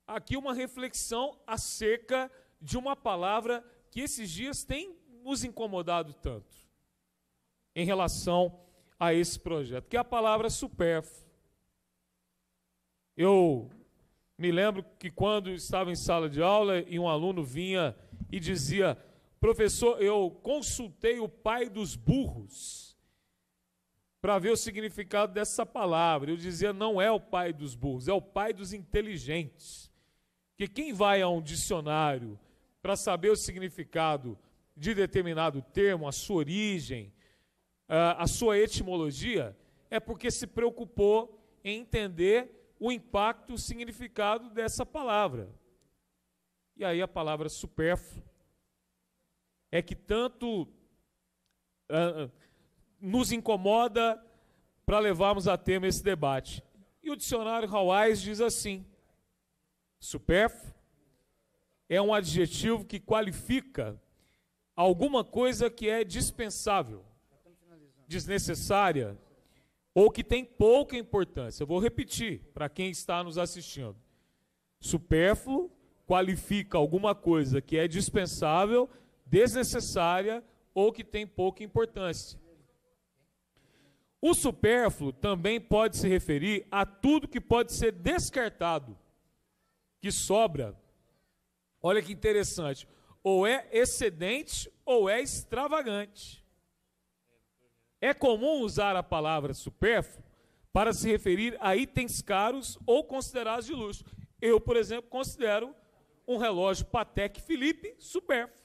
aqui uma reflexão acerca de uma palavra que esses dias tem nos incomodado tanto em relação a esse projeto, que é a palavra supérfluo. Eu me lembro que quando estava em sala de aula e um aluno vinha e dizia: Professor, eu consultei o pai dos burros para ver o significado dessa palavra. Eu dizia: Não é o pai dos burros, é o pai dos inteligentes. Que quem vai a um dicionário para saber o significado de determinado termo, a sua origem, a sua etimologia, é porque se preocupou em entender o impacto, o significado dessa palavra. E aí a palavra supérfluo é que tanto uh, nos incomoda para levarmos a tema esse debate. E o dicionário Hawais diz assim: supérfluo é um adjetivo que qualifica alguma coisa que é dispensável, desnecessária ou que tem pouca importância. Eu vou repetir para quem está nos assistindo. Supérfluo qualifica alguma coisa que é dispensável, desnecessária ou que tem pouca importância. O supérfluo também pode se referir a tudo que pode ser descartado, que sobra. Olha que interessante. Ou é excedente ou é extravagante. É comum usar a palavra supérfluo para se referir a itens caros ou considerados de luxo. Eu, por exemplo, considero um relógio Patek Philippe supérfluo.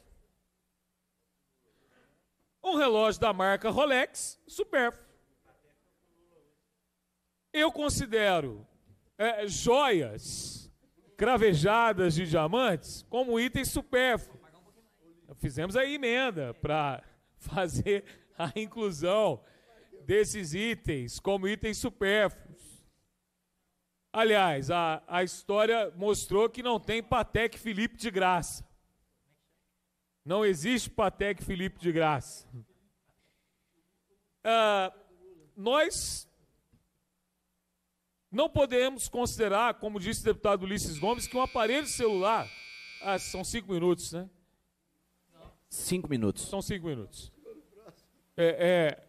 Um relógio da marca Rolex supérfluo. Eu considero é, joias cravejadas de diamantes como itens supérfluos. Fizemos a emenda para fazer a inclusão desses itens como itens supérfluos. Aliás, a, a história mostrou que não tem Patek Felipe de graça. Não existe Patek Felipe de graça. Ah, nós não podemos considerar, como disse o deputado Ulisses Gomes, que um aparelho celular. Ah, são cinco minutos, né? Cinco minutos. São cinco minutos. É, é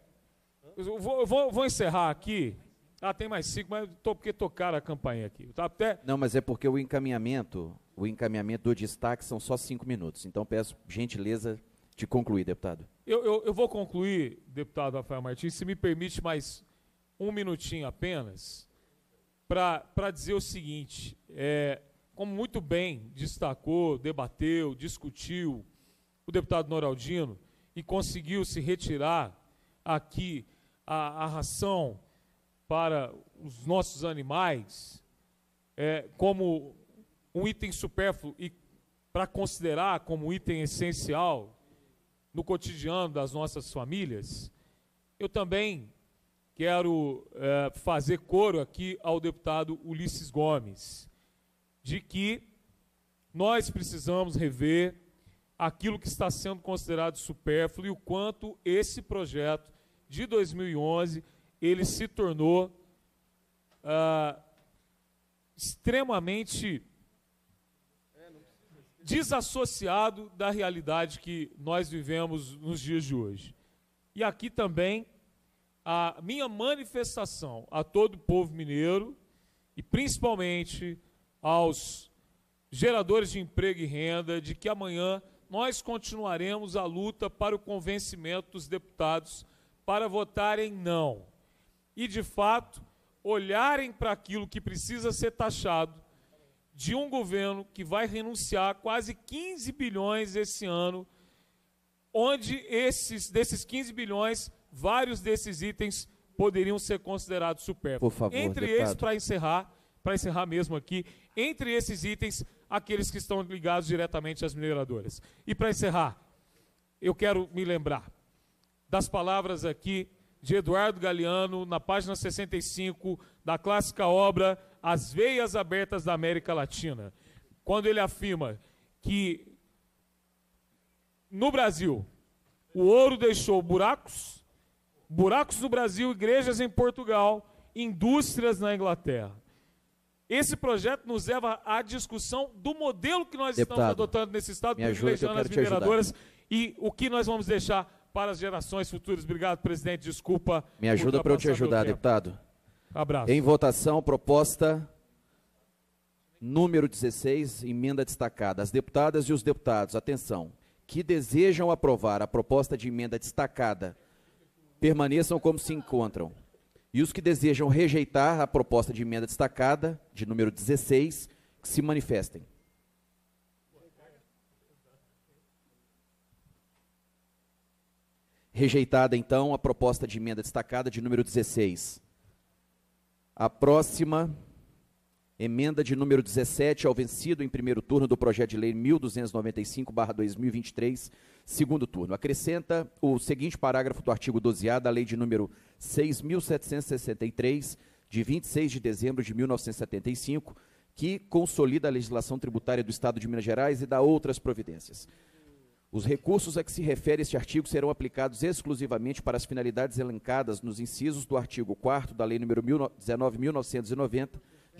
eu vou, vou, vou, encerrar aqui. Ah, tem mais cinco, mas tô porque tocaram a campainha aqui. Tá até... Não, mas é porque o encaminhamento, o encaminhamento do destaque são só cinco minutos. Então peço gentileza de concluir, deputado. Eu, eu, eu vou concluir, deputado Rafael Martins, se me permite mais um minutinho apenas, para dizer o seguinte: é, como muito bem destacou, debateu, discutiu, o deputado Noraldino e conseguiu se retirar aqui a, a ração para os nossos animais é, como um item supérfluo e para considerar como um item essencial no cotidiano das nossas famílias, eu também quero é, fazer coro aqui ao deputado Ulisses Gomes, de que nós precisamos rever aquilo que está sendo considerado supérfluo e o quanto esse projeto de 2011 ele se tornou ah, extremamente desassociado da realidade que nós vivemos nos dias de hoje. E aqui também a minha manifestação a todo o povo mineiro e principalmente aos geradores de emprego e renda de que amanhã nós continuaremos a luta para o convencimento dos deputados para votarem não. E, de fato, olharem para aquilo que precisa ser taxado de um governo que vai renunciar quase 15 bilhões esse ano, onde esses desses 15 bilhões, vários desses itens poderiam ser considerados supérfluos. Por favor, entre deputado. esses para encerrar, para encerrar mesmo aqui, entre esses itens aqueles que estão ligados diretamente às mineradoras. E para encerrar, eu quero me lembrar das palavras aqui de Eduardo Galeano, na página 65 da clássica obra As Veias Abertas da América Latina, quando ele afirma que no Brasil o ouro deixou buracos, buracos no Brasil, igrejas em Portugal, indústrias na Inglaterra. Esse projeto nos leva à discussão do modelo que nós Deputado, estamos adotando nesse Estado, privilegiando as mineradoras e o que nós vamos deixar para as gerações futuras. Obrigado, presidente. Desculpa. Me ajuda para eu te ajudar, deputado. Abraço. Em votação, proposta número 16, emenda destacada. As deputadas e os deputados, atenção, que desejam aprovar a proposta de emenda destacada, permaneçam como se encontram e os que desejam rejeitar a proposta de emenda destacada, de número 16, que se manifestem. Rejeitada, então, a proposta de emenda destacada de número 16. A próxima emenda de número 17 ao vencido em primeiro turno do projeto de lei 1295/2023, segundo turno. Acrescenta o seguinte parágrafo do artigo 12A da lei de número 6763 de 26 de dezembro de 1975, que consolida a legislação tributária do Estado de Minas Gerais e dá outras providências. Os recursos a que se refere este artigo serão aplicados exclusivamente para as finalidades elencadas nos incisos do artigo 4 da Lei nº 19.990,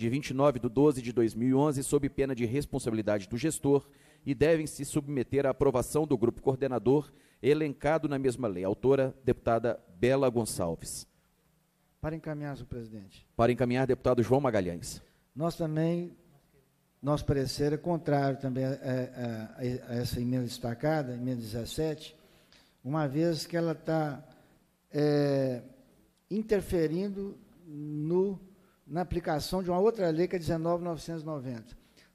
de 29 de 12 de 2011, sob pena de responsabilidade do gestor, e devem se submeter à aprovação do grupo coordenador, elencado na mesma lei. Autora, deputada Bela Gonçalves. Para encaminhar, senhor presidente. Para encaminhar, deputado João Magalhães. Nós também, nosso parecer é contrário também a, a, a essa emenda destacada, emenda 17, uma vez que ela está é, interferindo no na aplicação de uma outra lei, que é 19.990.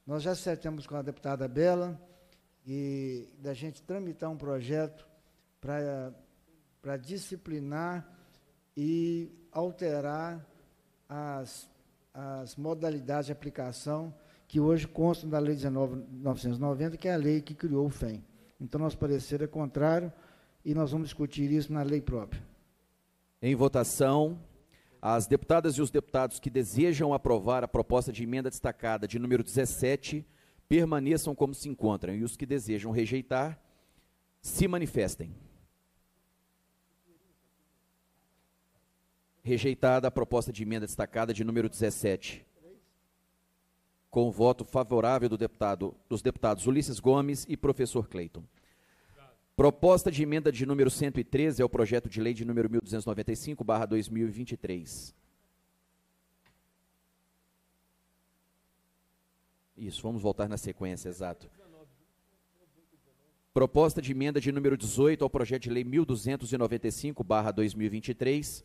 Nós já acertamos com a deputada Bela e da gente tramitar um projeto para disciplinar e alterar as, as modalidades de aplicação que hoje constam da Lei 19.990, que é a lei que criou o FEM. Então, nosso parecer é contrário e nós vamos discutir isso na lei própria. Em votação. As deputadas e os deputados que desejam aprovar a proposta de emenda destacada de número 17 permaneçam como se encontram e os que desejam rejeitar se manifestem. Rejeitada a proposta de emenda destacada de número 17. Com o voto favorável do deputado, dos deputados Ulisses Gomes e professor Cleiton. Proposta de emenda de número 113 ao projeto de lei de número 1295/2023. Isso, vamos voltar na sequência, exato. Proposta de emenda de número 18 ao projeto de lei 1295/2023.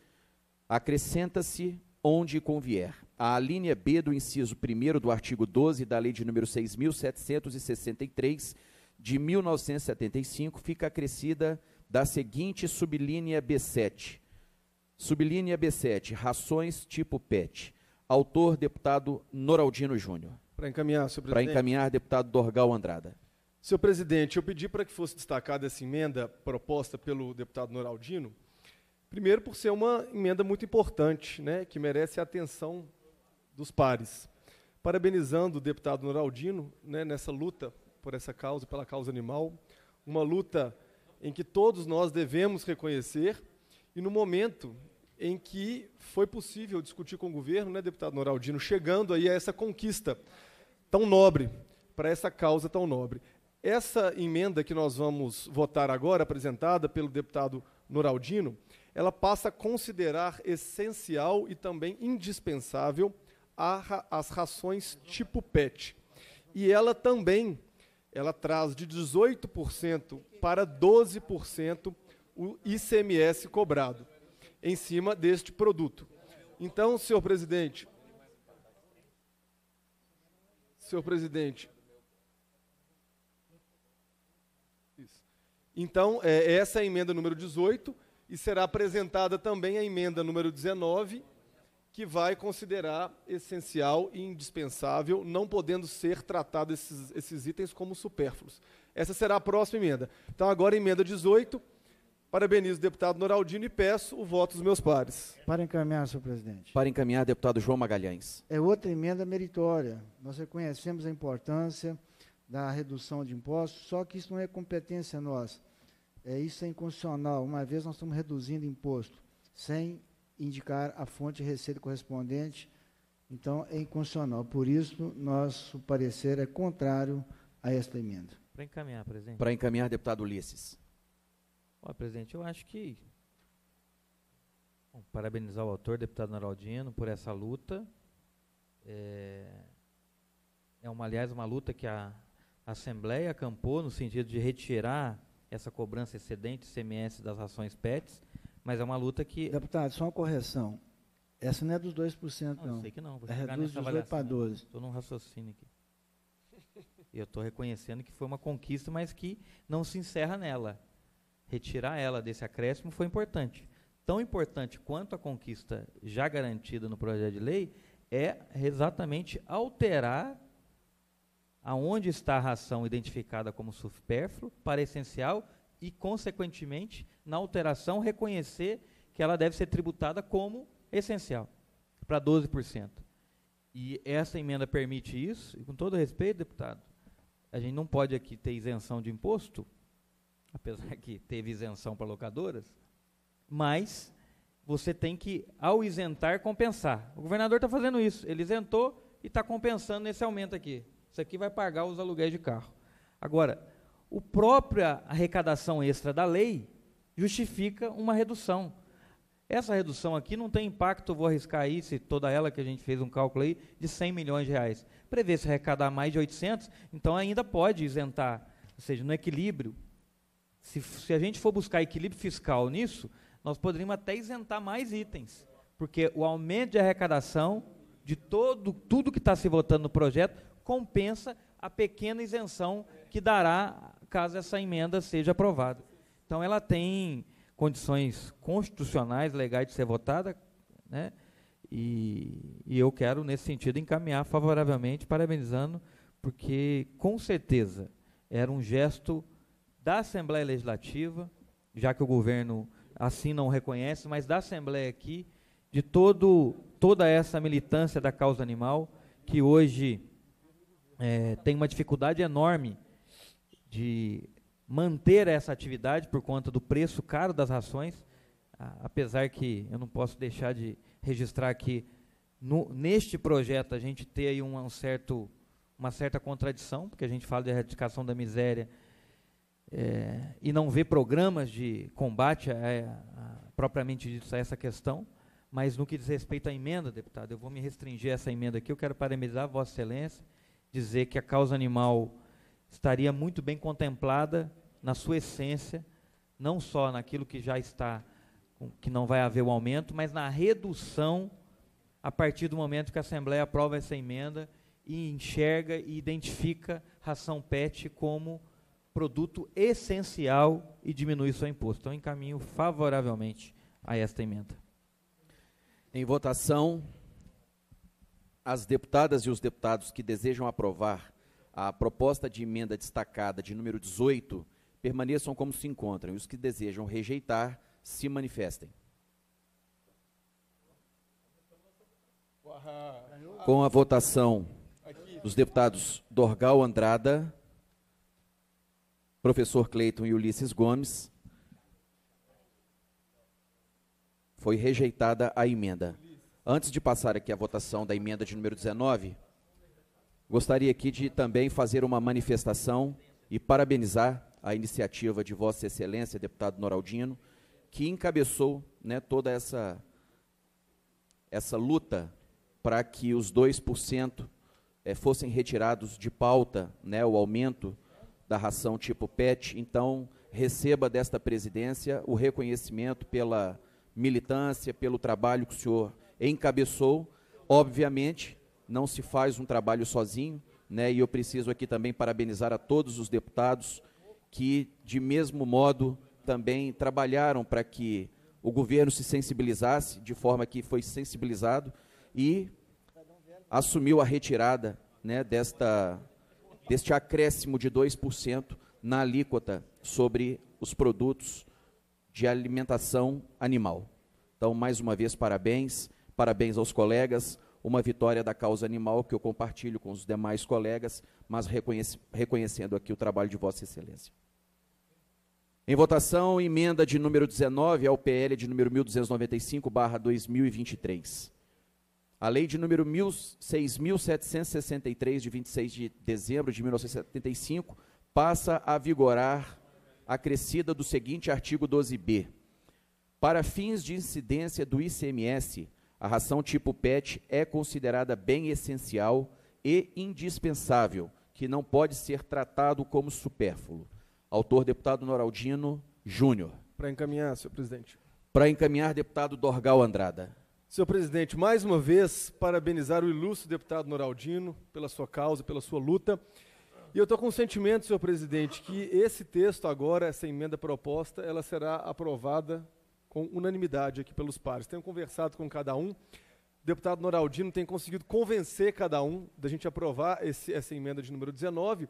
Acrescenta-se onde convier. A linha B do inciso 1 do artigo 12 da lei de número 6763 de 1975 fica acrescida da seguinte sublinha B7. sublinha B7, rações tipo PET. Autor, deputado Noraldino Júnior. Para encaminhar, senhor presidente. Para encaminhar, deputado Dorgal Andrada. Senhor presidente, eu pedi para que fosse destacada essa emenda proposta pelo deputado Noraldino, primeiro por ser uma emenda muito importante, né, que merece a atenção dos pares. Parabenizando o deputado Noraldino né, nessa luta por essa causa, pela causa animal, uma luta em que todos nós devemos reconhecer, e no momento em que foi possível discutir com o governo, né, deputado Noraldino, chegando aí a essa conquista tão nobre, para essa causa tão nobre. Essa emenda que nós vamos votar agora, apresentada pelo deputado Noraldino, ela passa a considerar essencial e também indispensável a, as rações tipo PET. E ela também ela traz de 18% para 12% o ICMS cobrado em cima deste produto. Então, senhor presidente, senhor presidente, Então, é, essa é a emenda número 18 e será apresentada também a emenda número 19 que vai considerar essencial e indispensável, não podendo ser tratado esses, esses itens como supérfluos. Essa será a próxima emenda. Então, agora, emenda 18. Parabenizo o deputado Noraldino e peço o voto dos meus pares. Para encaminhar, senhor presidente. Para encaminhar, deputado João Magalhães. É outra emenda meritória. Nós reconhecemos a importância da redução de impostos, só que isso não é competência nossa. É, isso é inconstitucional. Uma vez nós estamos reduzindo imposto sem indicar a fonte de receita correspondente, então é inconstitucional. Por isso, nosso parecer é contrário a esta emenda. Para encaminhar, presidente. Para encaminhar, deputado Ulisses. presidente, eu acho que. Bom, parabenizar o autor, deputado Naraldino, por essa luta. É, é uma, aliás, uma luta que a Assembleia acampou no sentido de retirar essa cobrança excedente CMS das ações PETs. Mas é uma luta que. Deputado, só uma correção. Essa não é dos 2%, não. não. sei que não. é reduz de 8 para 12. Estou num raciocínio aqui. E eu estou reconhecendo que foi uma conquista, mas que não se encerra nela. Retirar ela desse acréscimo foi importante. Tão importante quanto a conquista já garantida no projeto de lei é exatamente alterar aonde está a ração identificada como supérfluo para essencial e, consequentemente, na alteração, reconhecer que ela deve ser tributada como essencial, para 12%. E essa emenda permite isso, e com todo respeito, deputado, a gente não pode aqui ter isenção de imposto, apesar que teve isenção para locadoras, mas você tem que, ao isentar, compensar. O governador está fazendo isso, ele isentou e está compensando nesse aumento aqui. Isso aqui vai pagar os aluguéis de carro. Agora, o própria arrecadação extra da lei justifica uma redução. Essa redução aqui não tem impacto, vou arriscar aí, se toda ela que a gente fez um cálculo aí, de 100 milhões de reais. Prevê se arrecadar mais de 800, então ainda pode isentar, ou seja, no equilíbrio. Se, se a gente for buscar equilíbrio fiscal nisso, nós poderíamos até isentar mais itens, porque o aumento de arrecadação de todo, tudo que está se votando no projeto compensa a pequena isenção que dará caso essa emenda seja aprovada. Então, ela tem condições constitucionais, legais de ser votada, né? E, e eu quero, nesse sentido, encaminhar favoravelmente, parabenizando, porque com certeza era um gesto da Assembleia Legislativa, já que o governo assim não reconhece, mas da Assembleia aqui, de todo, toda essa militância da causa animal, que hoje é, tem uma dificuldade enorme de manter essa atividade por conta do preço caro das rações, apesar que eu não posso deixar de registrar que no, neste projeto a gente tem aí um, um, certo, uma certa contradição, porque a gente fala de erradicação da miséria é, e não vê programas de combate a, a, é, a, propriamente dito a essa questão, mas no que diz respeito à emenda, deputado, eu vou me restringir a essa emenda aqui, eu quero parabenizar a Vossa Excelência, dizer que a causa animal estaria muito bem contemplada na sua essência, não só naquilo que já está, que não vai haver o um aumento, mas na redução a partir do momento que a Assembleia aprova essa emenda e enxerga e identifica ração PET como produto essencial e diminui seu imposto. Então, encaminho favoravelmente a esta emenda. Em votação, as deputadas e os deputados que desejam aprovar a proposta de emenda destacada de número 18 permaneçam como se encontram e os que desejam rejeitar se manifestem. Com a votação dos deputados Dorgal Andrada, professor Cleiton e Ulisses Gomes, foi rejeitada a emenda. Antes de passar aqui a votação da emenda de número 19, Gostaria aqui de também fazer uma manifestação e parabenizar a iniciativa de Vossa Excelência, deputado Noraldino, que encabeçou né, toda essa, essa luta para que os 2% é, eh, fossem retirados de pauta né, o aumento da ração tipo PET. Então, receba desta presidência o reconhecimento pela militância, pelo trabalho que o senhor encabeçou, obviamente não se faz um trabalho sozinho, né? E eu preciso aqui também parabenizar a todos os deputados que, de mesmo modo, também trabalharam para que o governo se sensibilizasse, de forma que foi sensibilizado e assumiu a retirada né, desta, deste acréscimo de 2% na alíquota sobre os produtos de alimentação animal. Então, mais uma vez, parabéns, parabéns aos colegas, uma vitória da causa animal que eu compartilho com os demais colegas, mas reconhece, reconhecendo aqui o trabalho de Vossa Excelência. Em votação, emenda de número 19 ao PL de número 1295/2023. A lei de número 6763 de 26 de dezembro de 1975 passa a vigorar acrescida do seguinte artigo 12B. Para fins de incidência do ICMS, a ração tipo PET é considerada bem essencial e indispensável, que não pode ser tratado como supérfluo. Autor, deputado Noraldino Júnior. Para encaminhar, senhor presidente. Para encaminhar, deputado Dorgal Andrada. Senhor presidente, mais uma vez, parabenizar o ilustre deputado Noraldino pela sua causa, pela sua luta. E eu estou com o sentimento, senhor presidente, que esse texto agora, essa emenda proposta, ela será aprovada com unanimidade aqui pelos pares. Tenho conversado com cada um. O deputado Noraldino tem conseguido convencer cada um da gente aprovar esse, essa emenda de número 19,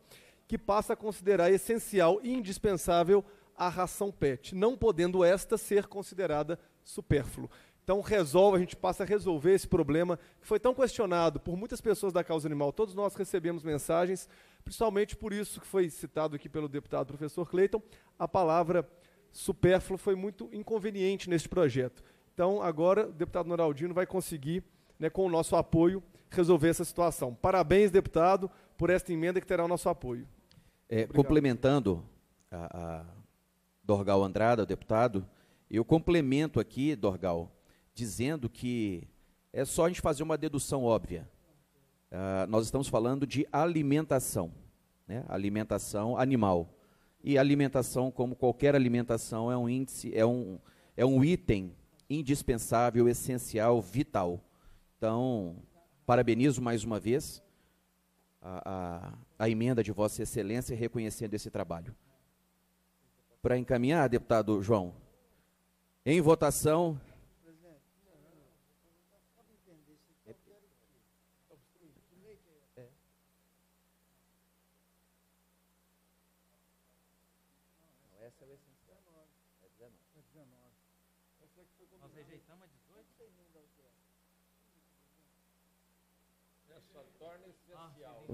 que passa a considerar essencial e indispensável a ração PET, não podendo esta ser considerada supérfluo. Então resolve, a gente passa a resolver esse problema que foi tão questionado por muitas pessoas da causa animal. Todos nós recebemos mensagens, principalmente por isso que foi citado aqui pelo deputado professor Cleiton, a palavra supérfluo foi muito inconveniente neste projeto. Então, agora, o deputado Noraldino vai conseguir, né, com o nosso apoio, resolver essa situação. Parabéns, deputado, por esta emenda que terá o nosso apoio. É, complementando a, a Dorgal Andrada, deputado, eu complemento aqui, Dorgal, dizendo que é só a gente fazer uma dedução óbvia. Uh, nós estamos falando de alimentação, né? alimentação animal. E alimentação, como qualquer alimentação, é um índice, é um, é um item indispensável, essencial, vital. Então, parabenizo mais uma vez a, a, a emenda de Vossa Excelência reconhecendo esse trabalho. Para encaminhar, deputado João, em votação,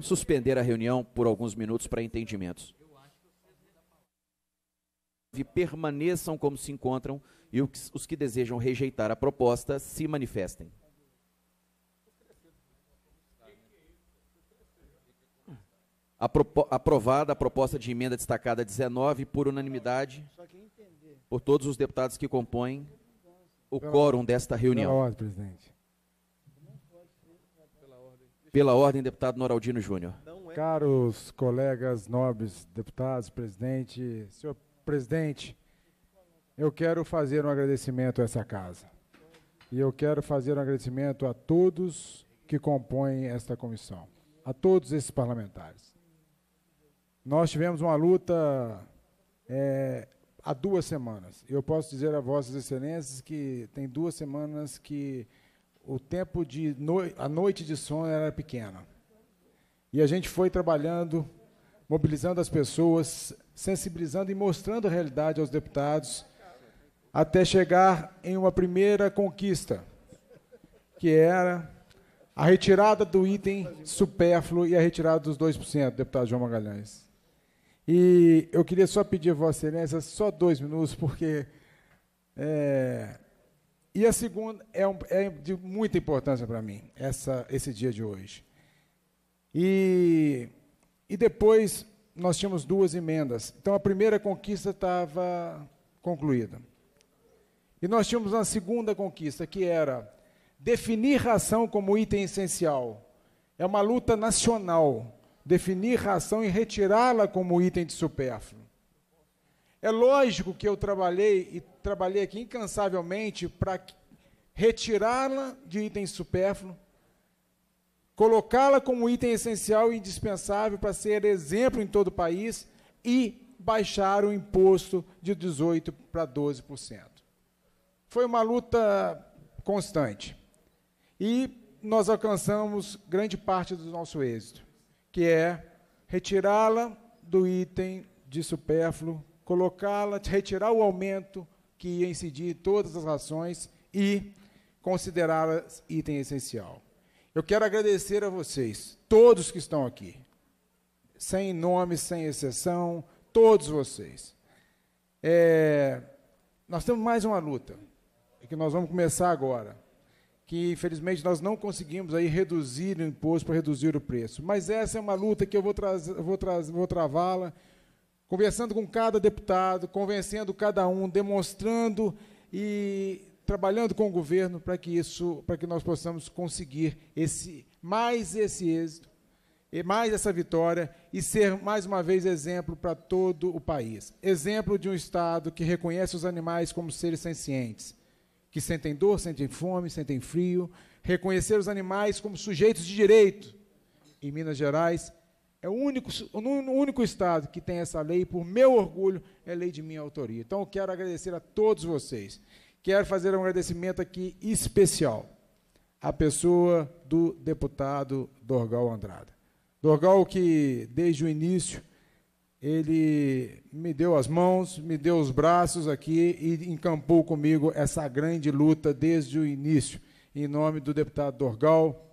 suspender a reunião por alguns minutos para entendimentos. E permaneçam como se encontram e os que desejam rejeitar a proposta se manifestem. aprovada a proposta de emenda destacada 19 por unanimidade por todos os deputados que compõem o quórum desta reunião. Pela ordem, presidente. Pela ordem, deputado Noraldino Júnior. É. Caros colegas, nobres deputados, presidente, senhor presidente, eu quero fazer um agradecimento a essa casa. E eu quero fazer um agradecimento a todos que compõem esta comissão, a todos esses parlamentares. Nós tivemos uma luta é, há duas semanas. Eu posso dizer a Vossas Excelências que tem duas semanas que o tempo de no... a noite de sono era pequena. E a gente foi trabalhando, mobilizando as pessoas, sensibilizando e mostrando a realidade aos deputados, até chegar em uma primeira conquista, que era a retirada do item supérfluo e a retirada dos 2%, deputado João Magalhães. E eu queria só pedir a Vossa Excelência só dois minutos, porque é, e a segunda é, um, é de muita importância para mim, essa, esse dia de hoje. E, e depois nós tínhamos duas emendas. Então a primeira conquista estava concluída. E nós tínhamos uma segunda conquista, que era definir ração como item essencial. É uma luta nacional. Definir ração e retirá-la como item de supérfluo. É lógico que eu trabalhei e trabalhei aqui incansavelmente para retirá-la de item supérfluo, colocá-la como item essencial e indispensável para ser exemplo em todo o país e baixar o imposto de 18% para 12%. Foi uma luta constante. E nós alcançamos grande parte do nosso êxito, que é retirá-la do item de supérfluo colocá-la, retirar o aumento que ia incidir em todas as rações e considerá-las item essencial. Eu quero agradecer a vocês, todos que estão aqui, sem nome, sem exceção, todos vocês. É, nós temos mais uma luta, que nós vamos começar agora, que infelizmente nós não conseguimos aí reduzir o imposto para reduzir o preço, mas essa é uma luta que eu vou, tra vou, tra vou travá-la conversando com cada deputado, convencendo cada um, demonstrando e trabalhando com o governo para que isso, para que nós possamos conseguir esse mais esse êxito, mais essa vitória e ser mais uma vez exemplo para todo o país. Exemplo de um estado que reconhece os animais como seres sencientes, que sentem dor, sentem fome, sentem frio, reconhecer os animais como sujeitos de direito. Em Minas Gerais, é o único, o único Estado que tem essa lei, e por meu orgulho, é lei de minha autoria. Então, eu quero agradecer a todos vocês. Quero fazer um agradecimento aqui especial à pessoa do deputado Dorgal Andrada. Dorgal, que desde o início, ele me deu as mãos, me deu os braços aqui e encampou comigo essa grande luta desde o início. Em nome do deputado Dorgal,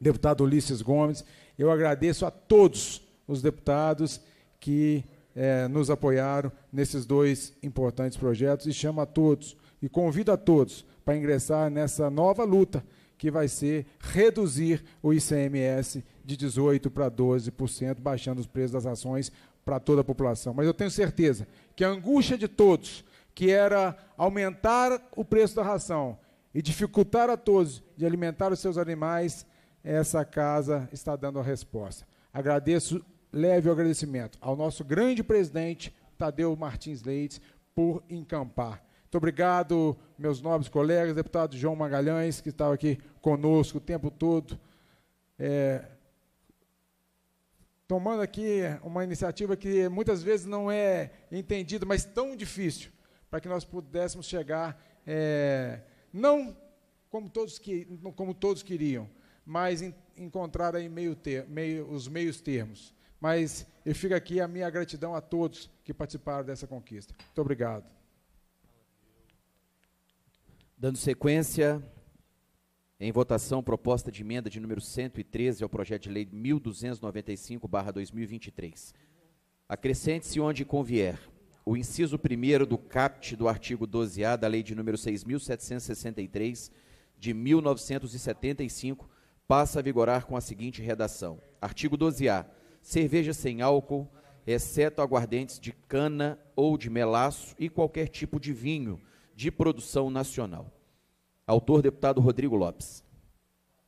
deputado Ulisses Gomes eu agradeço a todos os deputados que eh, nos apoiaram nesses dois importantes projetos e chamo a todos e convido a todos para ingressar nessa nova luta que vai ser reduzir o ICMS de 18% para 12%, baixando os preços das ações para toda a população. Mas eu tenho certeza que a angústia de todos, que era aumentar o preço da ração e dificultar a todos de alimentar os seus animais, essa casa está dando a resposta. Agradeço, leve o agradecimento ao nosso grande presidente, Tadeu Martins Leites por encampar. Muito obrigado, meus nobres colegas, deputado João Magalhães, que estava aqui conosco o tempo todo. É, tomando aqui uma iniciativa que muitas vezes não é entendida, mas tão difícil, para que nós pudéssemos chegar, é, não como todos, que, como todos queriam, mas em, encontrar aí meio ter, meio, os meios termos. Mas eu fico aqui a minha gratidão a todos que participaram dessa conquista. Muito obrigado. Dando sequência, em votação, proposta de emenda de número 113 ao projeto de lei 1295-2023. Acrescente-se onde convier o inciso 1 do caput do artigo 12A da lei de número 6763 de 1975 passa a vigorar com a seguinte redação: Artigo 12A. Cerveja sem álcool, exceto aguardentes de cana ou de melaço e qualquer tipo de vinho de produção nacional. Autor, deputado Rodrigo Lopes.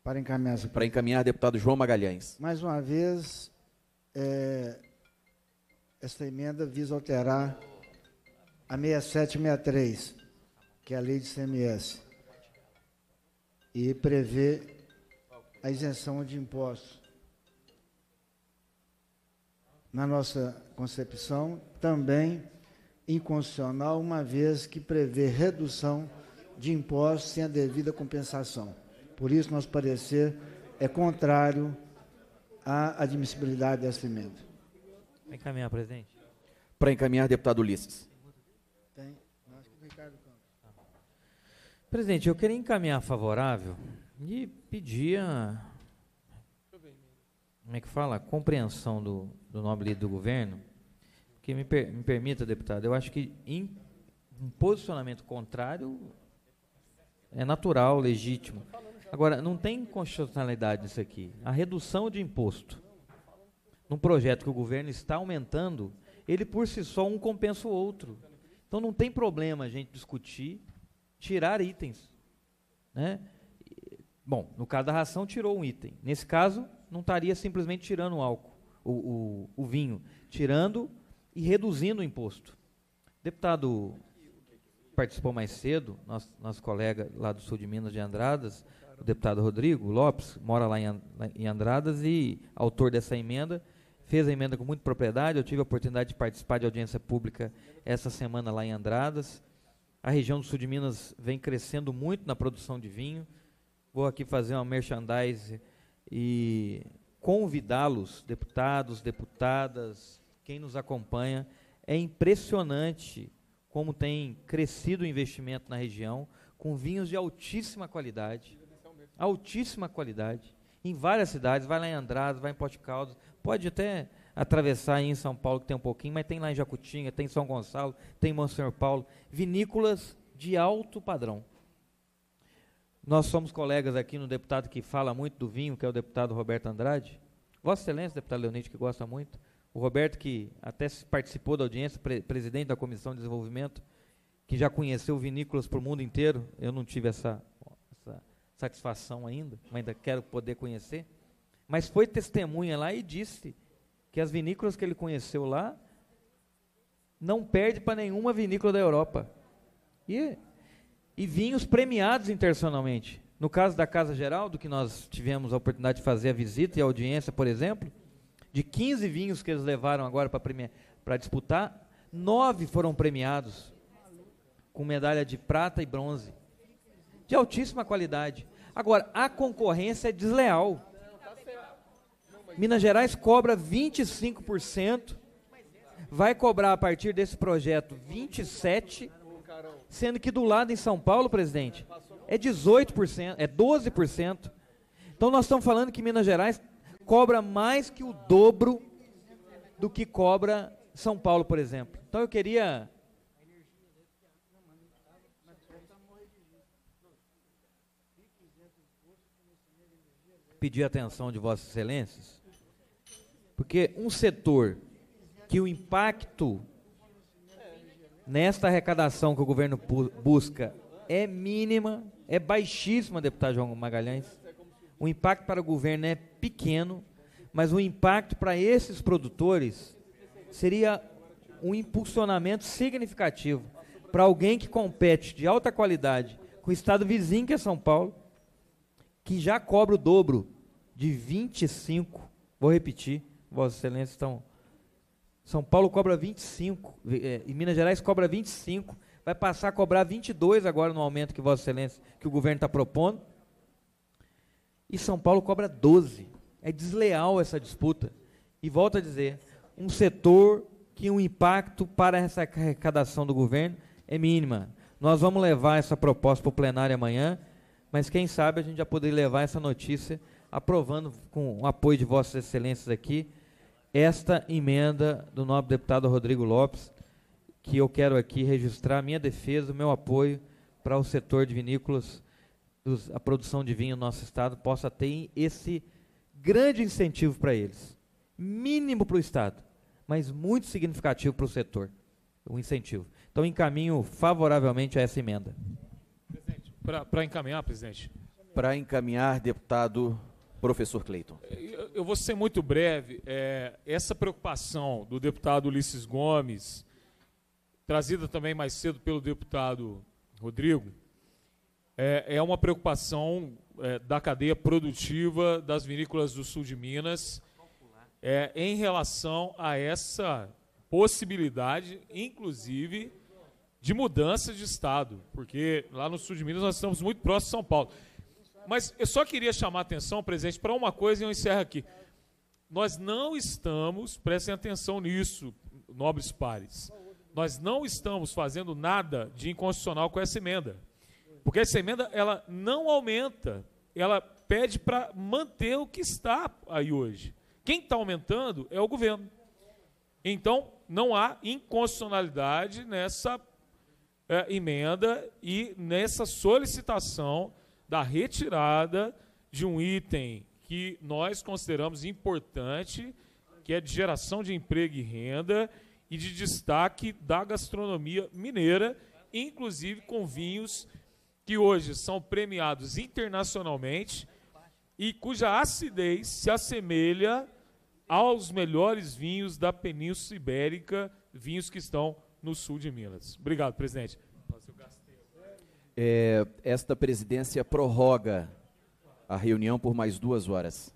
Para encaminhar, para encaminhar deputado João Magalhães. Mais uma vez, é, esta emenda visa alterar a 6763, que é a lei de CMS, e prevê a isenção de impostos. Na nossa concepção, também inconstitucional, uma vez que prevê redução de impostos sem a devida compensação. Por isso, nosso parecer é contrário à admissibilidade dessa emenda. Para encaminhar, presidente. Para encaminhar, deputado Ulisses. Tem. Acho que o Ricardo Campos. Presidente, eu queria encaminhar favorável e pedia. Como é que fala? Compreensão do, do nobre líder do governo. Que me, per, me permita, deputado, eu acho que em, um posicionamento contrário é natural, legítimo. Agora, não tem constitucionalidade nisso aqui. A redução de imposto num projeto que o governo está aumentando, ele por si só um compensa o outro. Então não tem problema a gente discutir, tirar itens. Né? Bom, no caso da ração, tirou um item. Nesse caso, não estaria simplesmente tirando o álcool, o, o, o vinho, tirando e reduzindo o imposto. O deputado participou mais cedo, nosso, nosso colega lá do sul de Minas, de Andradas, o deputado Rodrigo Lopes, mora lá em Andradas e autor dessa emenda, fez a emenda com muita propriedade. Eu tive a oportunidade de participar de audiência pública essa semana lá em Andradas. A região do sul de Minas vem crescendo muito na produção de vinho vou aqui fazer uma merchandise e convidá-los, deputados, deputadas, quem nos acompanha. É impressionante como tem crescido o investimento na região com vinhos de altíssima qualidade. Altíssima qualidade. Em várias cidades, vai lá em Andradas, vai em Porto Caldas, pode até atravessar aí em São Paulo, que tem um pouquinho, mas tem lá em Jacutinga, tem em São Gonçalo, tem em Monsenhor Paulo, vinícolas de alto padrão. Nós somos colegas aqui no deputado que fala muito do vinho, que é o deputado Roberto Andrade. Vossa Excelência, deputado leonide que gosta muito. O Roberto, que até participou da audiência, pre presidente da Comissão de Desenvolvimento, que já conheceu vinícolas para o mundo inteiro. Eu não tive essa, essa satisfação ainda, mas ainda quero poder conhecer. Mas foi testemunha lá e disse que as vinícolas que ele conheceu lá não perde para nenhuma vinícola da Europa. E e vinhos premiados internacionalmente. No caso da Casa Geraldo, que nós tivemos a oportunidade de fazer a visita e a audiência, por exemplo, de 15 vinhos que eles levaram agora para disputar, nove foram premiados com medalha de prata e bronze. De altíssima qualidade. Agora, a concorrência é desleal. Minas Gerais cobra 25%, vai cobrar a partir desse projeto 27%, sendo que do lado em São Paulo, presidente, é 18%, é 12%. Então nós estamos falando que Minas Gerais cobra mais que o dobro do que cobra São Paulo, por exemplo. Então eu queria pedir atenção de vossas excelências, porque um setor que o impacto nesta arrecadação que o governo busca é mínima, é baixíssima, deputado João Magalhães. O impacto para o governo é pequeno, mas o impacto para esses produtores seria um impulsionamento significativo para alguém que compete de alta qualidade com o estado vizinho que é São Paulo, que já cobra o dobro de 25, vou repetir, vossas excelências estão são Paulo cobra 25, é, e Minas Gerais cobra 25, vai passar a cobrar 22 agora no aumento que Vossa Excelência, que o governo está propondo. E São Paulo cobra 12. É desleal essa disputa. E volto a dizer, um setor que o impacto para essa arrecadação do governo é mínima. Nós vamos levar essa proposta para o plenário amanhã, mas quem sabe a gente já poder levar essa notícia aprovando com o apoio de vossas excelências aqui esta emenda do nobre deputado Rodrigo Lopes, que eu quero aqui registrar minha defesa, o meu apoio para o setor de vinícolas, dos, a produção de vinho no nosso estado, possa ter esse grande incentivo para eles. Mínimo para o estado, mas muito significativo para o setor, o incentivo. Então, encaminho favoravelmente a essa emenda. Para encaminhar, presidente. Para encaminhar, deputado professor Cleiton? Eu vou ser muito breve. É, essa preocupação do deputado Ulisses Gomes, trazida também mais cedo pelo deputado Rodrigo, é, é uma preocupação é, da cadeia produtiva das vinícolas do sul de Minas é, em relação a essa possibilidade, inclusive, de mudança de estado, porque lá no sul de Minas nós estamos muito próximos de São Paulo mas eu só queria chamar a atenção, presidente, para uma coisa e eu encerro aqui. Nós não estamos, prestem atenção nisso, nobres pares, nós não estamos fazendo nada de inconstitucional com essa emenda. Porque essa emenda ela não aumenta, ela pede para manter o que está aí hoje. Quem está aumentando é o governo. Então, não há inconstitucionalidade nessa é, emenda e nessa solicitação da retirada de um item que nós consideramos importante, que é de geração de emprego e renda e de destaque da gastronomia mineira, inclusive com vinhos que hoje são premiados internacionalmente e cuja acidez se assemelha aos melhores vinhos da Península Ibérica, vinhos que estão no sul de Minas. Obrigado, presidente. É, esta presidência prorroga a reunião por mais duas horas.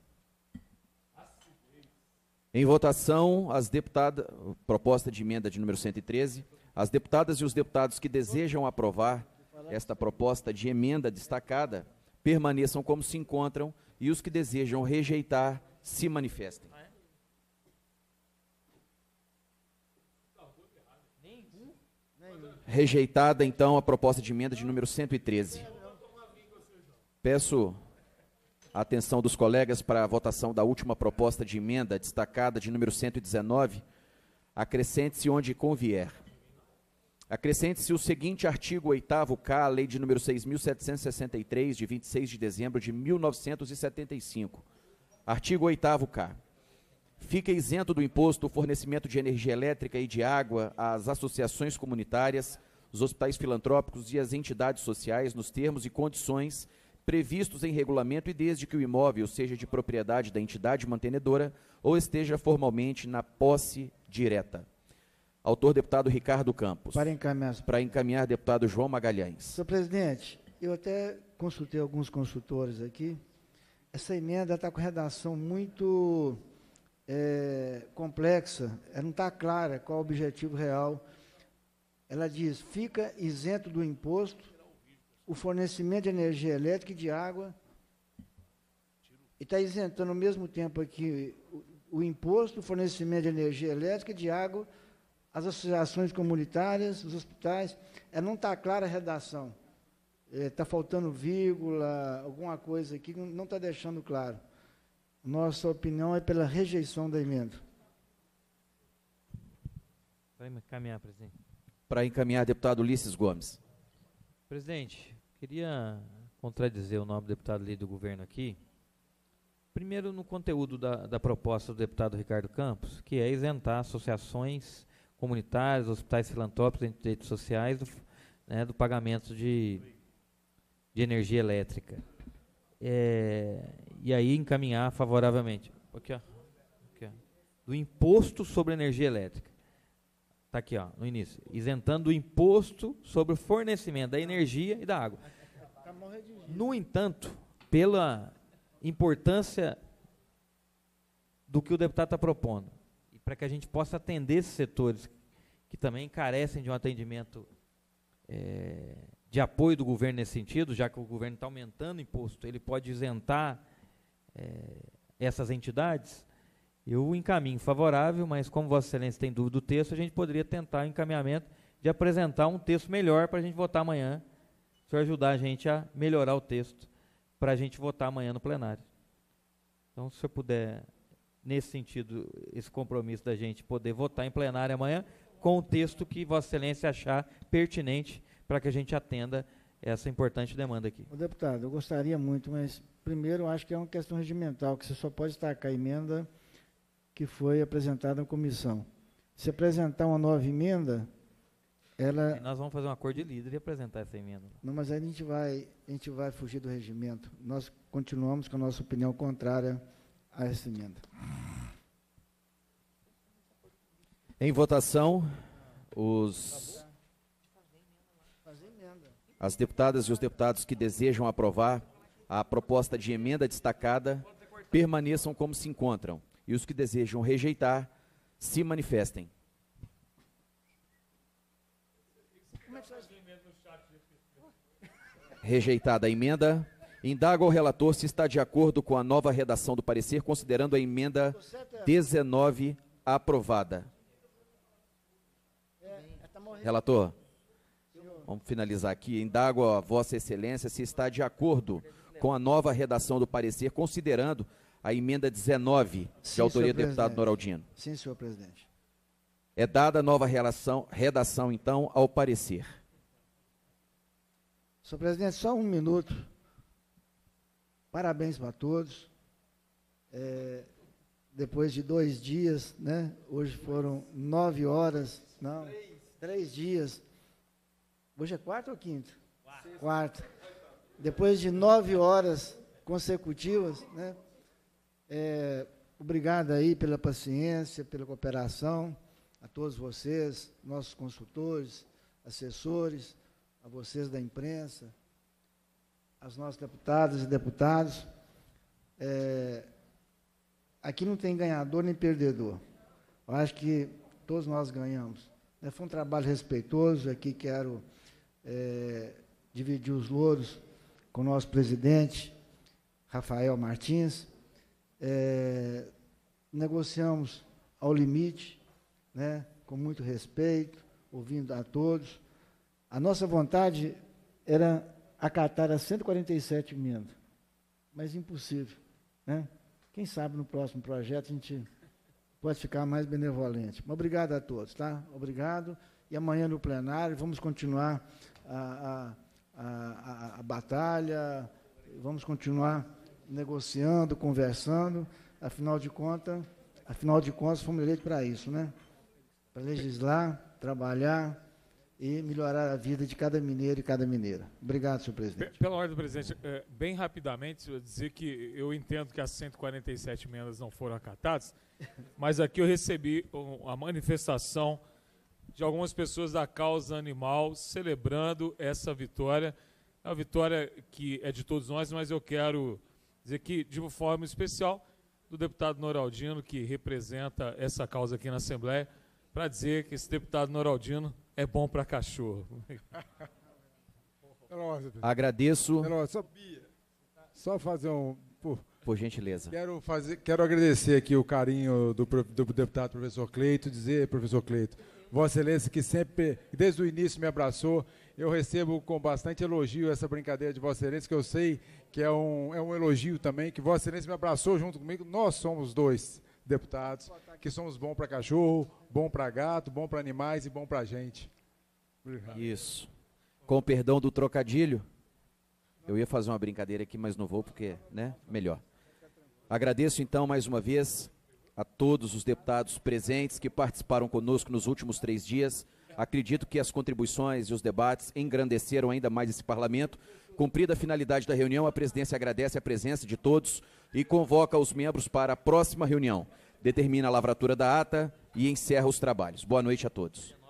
Em votação, as deputadas, proposta de emenda de número 113, as deputadas e os deputados que desejam aprovar esta proposta de emenda destacada permaneçam como se encontram e os que desejam rejeitar se manifestem. Rejeitada, então, a proposta de emenda de número 113. Peço a atenção dos colegas para a votação da última proposta de emenda, destacada de número 119. Acrescente-se onde convier. Acrescente-se o seguinte artigo 8º-K, Lei de número 6.763, de 26 de dezembro de 1975. Artigo 8º-K. Fica isento do imposto o fornecimento de energia elétrica e de água às associações comunitárias, os hospitais filantrópicos e as entidades sociais nos termos e condições previstos em regulamento e desde que o imóvel seja de propriedade da entidade mantenedora ou esteja formalmente na posse direta. Autor deputado Ricardo Campos. Para encaminhar. Para encaminhar deputado João Magalhães. Senhor presidente, eu até consultei alguns consultores aqui. Essa emenda está com redação muito é, complexa, ela não está clara qual o objetivo real. Ela diz: fica isento do imposto o fornecimento de energia elétrica e de água. E está isentando ao mesmo tempo aqui o, o imposto, o fornecimento de energia elétrica e de água, as associações comunitárias, os hospitais. Ela não está clara a redação. Está é, tá faltando vírgula, alguma coisa aqui, não está deixando claro. Nossa opinião é pela rejeição da emenda. Para encaminhar, presidente. Para encaminhar, deputado Ulisses Gomes. Presidente, queria contradizer o nome do deputado líder do governo aqui. Primeiro, no conteúdo da, da proposta do deputado Ricardo Campos, que é isentar associações comunitárias, hospitais filantrópicos, entidades sociais do, né, do pagamento de, de energia elétrica. É, e aí encaminhar favoravelmente. Aqui, ó. Aqui, ó. Do imposto sobre energia elétrica. Está aqui, ó, no início. Isentando o imposto sobre o fornecimento da energia e da água. No entanto, pela importância do que o deputado está propondo, e para que a gente possa atender esses setores que também carecem de um atendimento é, de apoio do governo nesse sentido, já que o governo está aumentando o imposto, ele pode isentar é, essas entidades, eu encaminho favorável, mas como Vossa Excelência tem dúvida do texto, a gente poderia tentar o encaminhamento de apresentar um texto melhor para a gente votar amanhã, o senhor ajudar a gente a melhorar o texto para a gente votar amanhã no plenário. Então, se o senhor puder, nesse sentido, esse compromisso da gente poder votar em plenário amanhã com o texto que Vossa Excelência achar pertinente para que a gente atenda essa importante demanda aqui. deputado, eu gostaria muito, mas Primeiro, acho que é uma questão regimental, que você só pode destacar a emenda que foi apresentada à comissão. Se apresentar uma nova emenda, ela... E nós vamos fazer um acordo de líder e apresentar essa emenda. Não, mas aí a gente vai, a gente vai fugir do regimento. Nós continuamos com a nossa opinião contrária a essa emenda. Em votação, os... As deputadas e os deputados que desejam aprovar a proposta de emenda destacada permaneçam como se encontram e os que desejam rejeitar se manifestem. Rejeitada a emenda, indaga ao relator se está de acordo com a nova redação do parecer, considerando a emenda 19 aprovada. Relator, vamos finalizar aqui. Indago a Vossa Excelência se está de acordo com a nova redação do parecer, considerando a emenda 19 Sim, de autoria do deputado Noraldino. Sim, senhor presidente. É dada nova relação, redação, então, ao parecer. Senhor presidente, só um minuto. Parabéns para todos. É, depois de dois dias, né? Hoje foram nove horas, não, três, dias. Hoje é quarto ou quinto quarto quarto depois de nove horas consecutivas, né? É, obrigado aí pela paciência, pela cooperação, a todos vocês, nossos consultores, assessores, a vocês da imprensa, as nossas deputadas e deputados. É, aqui não tem ganhador nem perdedor. Eu acho que todos nós ganhamos. Né, foi um trabalho respeitoso, aqui quero é, dividir os louros com o nosso presidente, Rafael Martins, é, negociamos ao limite, né, com muito respeito, ouvindo a todos. A nossa vontade era acatar as 147 emendas, mas impossível. Né? Quem sabe no próximo projeto a gente pode ficar mais benevolente. Mas obrigado a todos, tá? Obrigado. E amanhã no plenário vamos continuar a, a a, a, a batalha, vamos continuar negociando, conversando, afinal de contas, afinal de contas fomos eleitos para isso, né? Para legislar, trabalhar e melhorar a vida de cada mineiro e cada mineira. Obrigado, senhor presidente. Pela ordem, presidente, eh, bem rapidamente, eu dizer que eu entendo que as 147 emendas não foram acatadas, mas aqui eu recebi a manifestação de algumas pessoas da causa animal celebrando essa vitória. É uma vitória que é de todos nós, mas eu quero dizer que, de uma forma especial, do deputado Noraldino, que representa essa causa aqui na Assembleia, para dizer que esse deputado Noraldino é bom para cachorro. Agradeço. Só, só fazer um. Por, por gentileza. Quero, fazer, quero agradecer aqui o carinho do, do deputado professor Cleito, dizer, professor Cleito, Vossa Excelência, que sempre, desde o início, me abraçou. Eu recebo com bastante elogio essa brincadeira de Vossa Excelência, que eu sei que é um, é um elogio também, que Vossa Excelência me abraçou junto comigo. Nós somos dois deputados, que somos bom para cachorro, bom para gato, bom para animais e bom para gente. Obrigado. Isso. Com o perdão do trocadilho, eu ia fazer uma brincadeira aqui, mas não vou porque, né? Melhor. Agradeço então mais uma vez a todos os deputados presentes que participaram conosco nos últimos três dias. Acredito que as contribuições e os debates engrandeceram ainda mais esse parlamento. Cumprida a finalidade da reunião, a presidência agradece a presença de todos e convoca os membros para a próxima reunião. Determina a lavratura da ata e encerra os trabalhos. Boa noite a todos.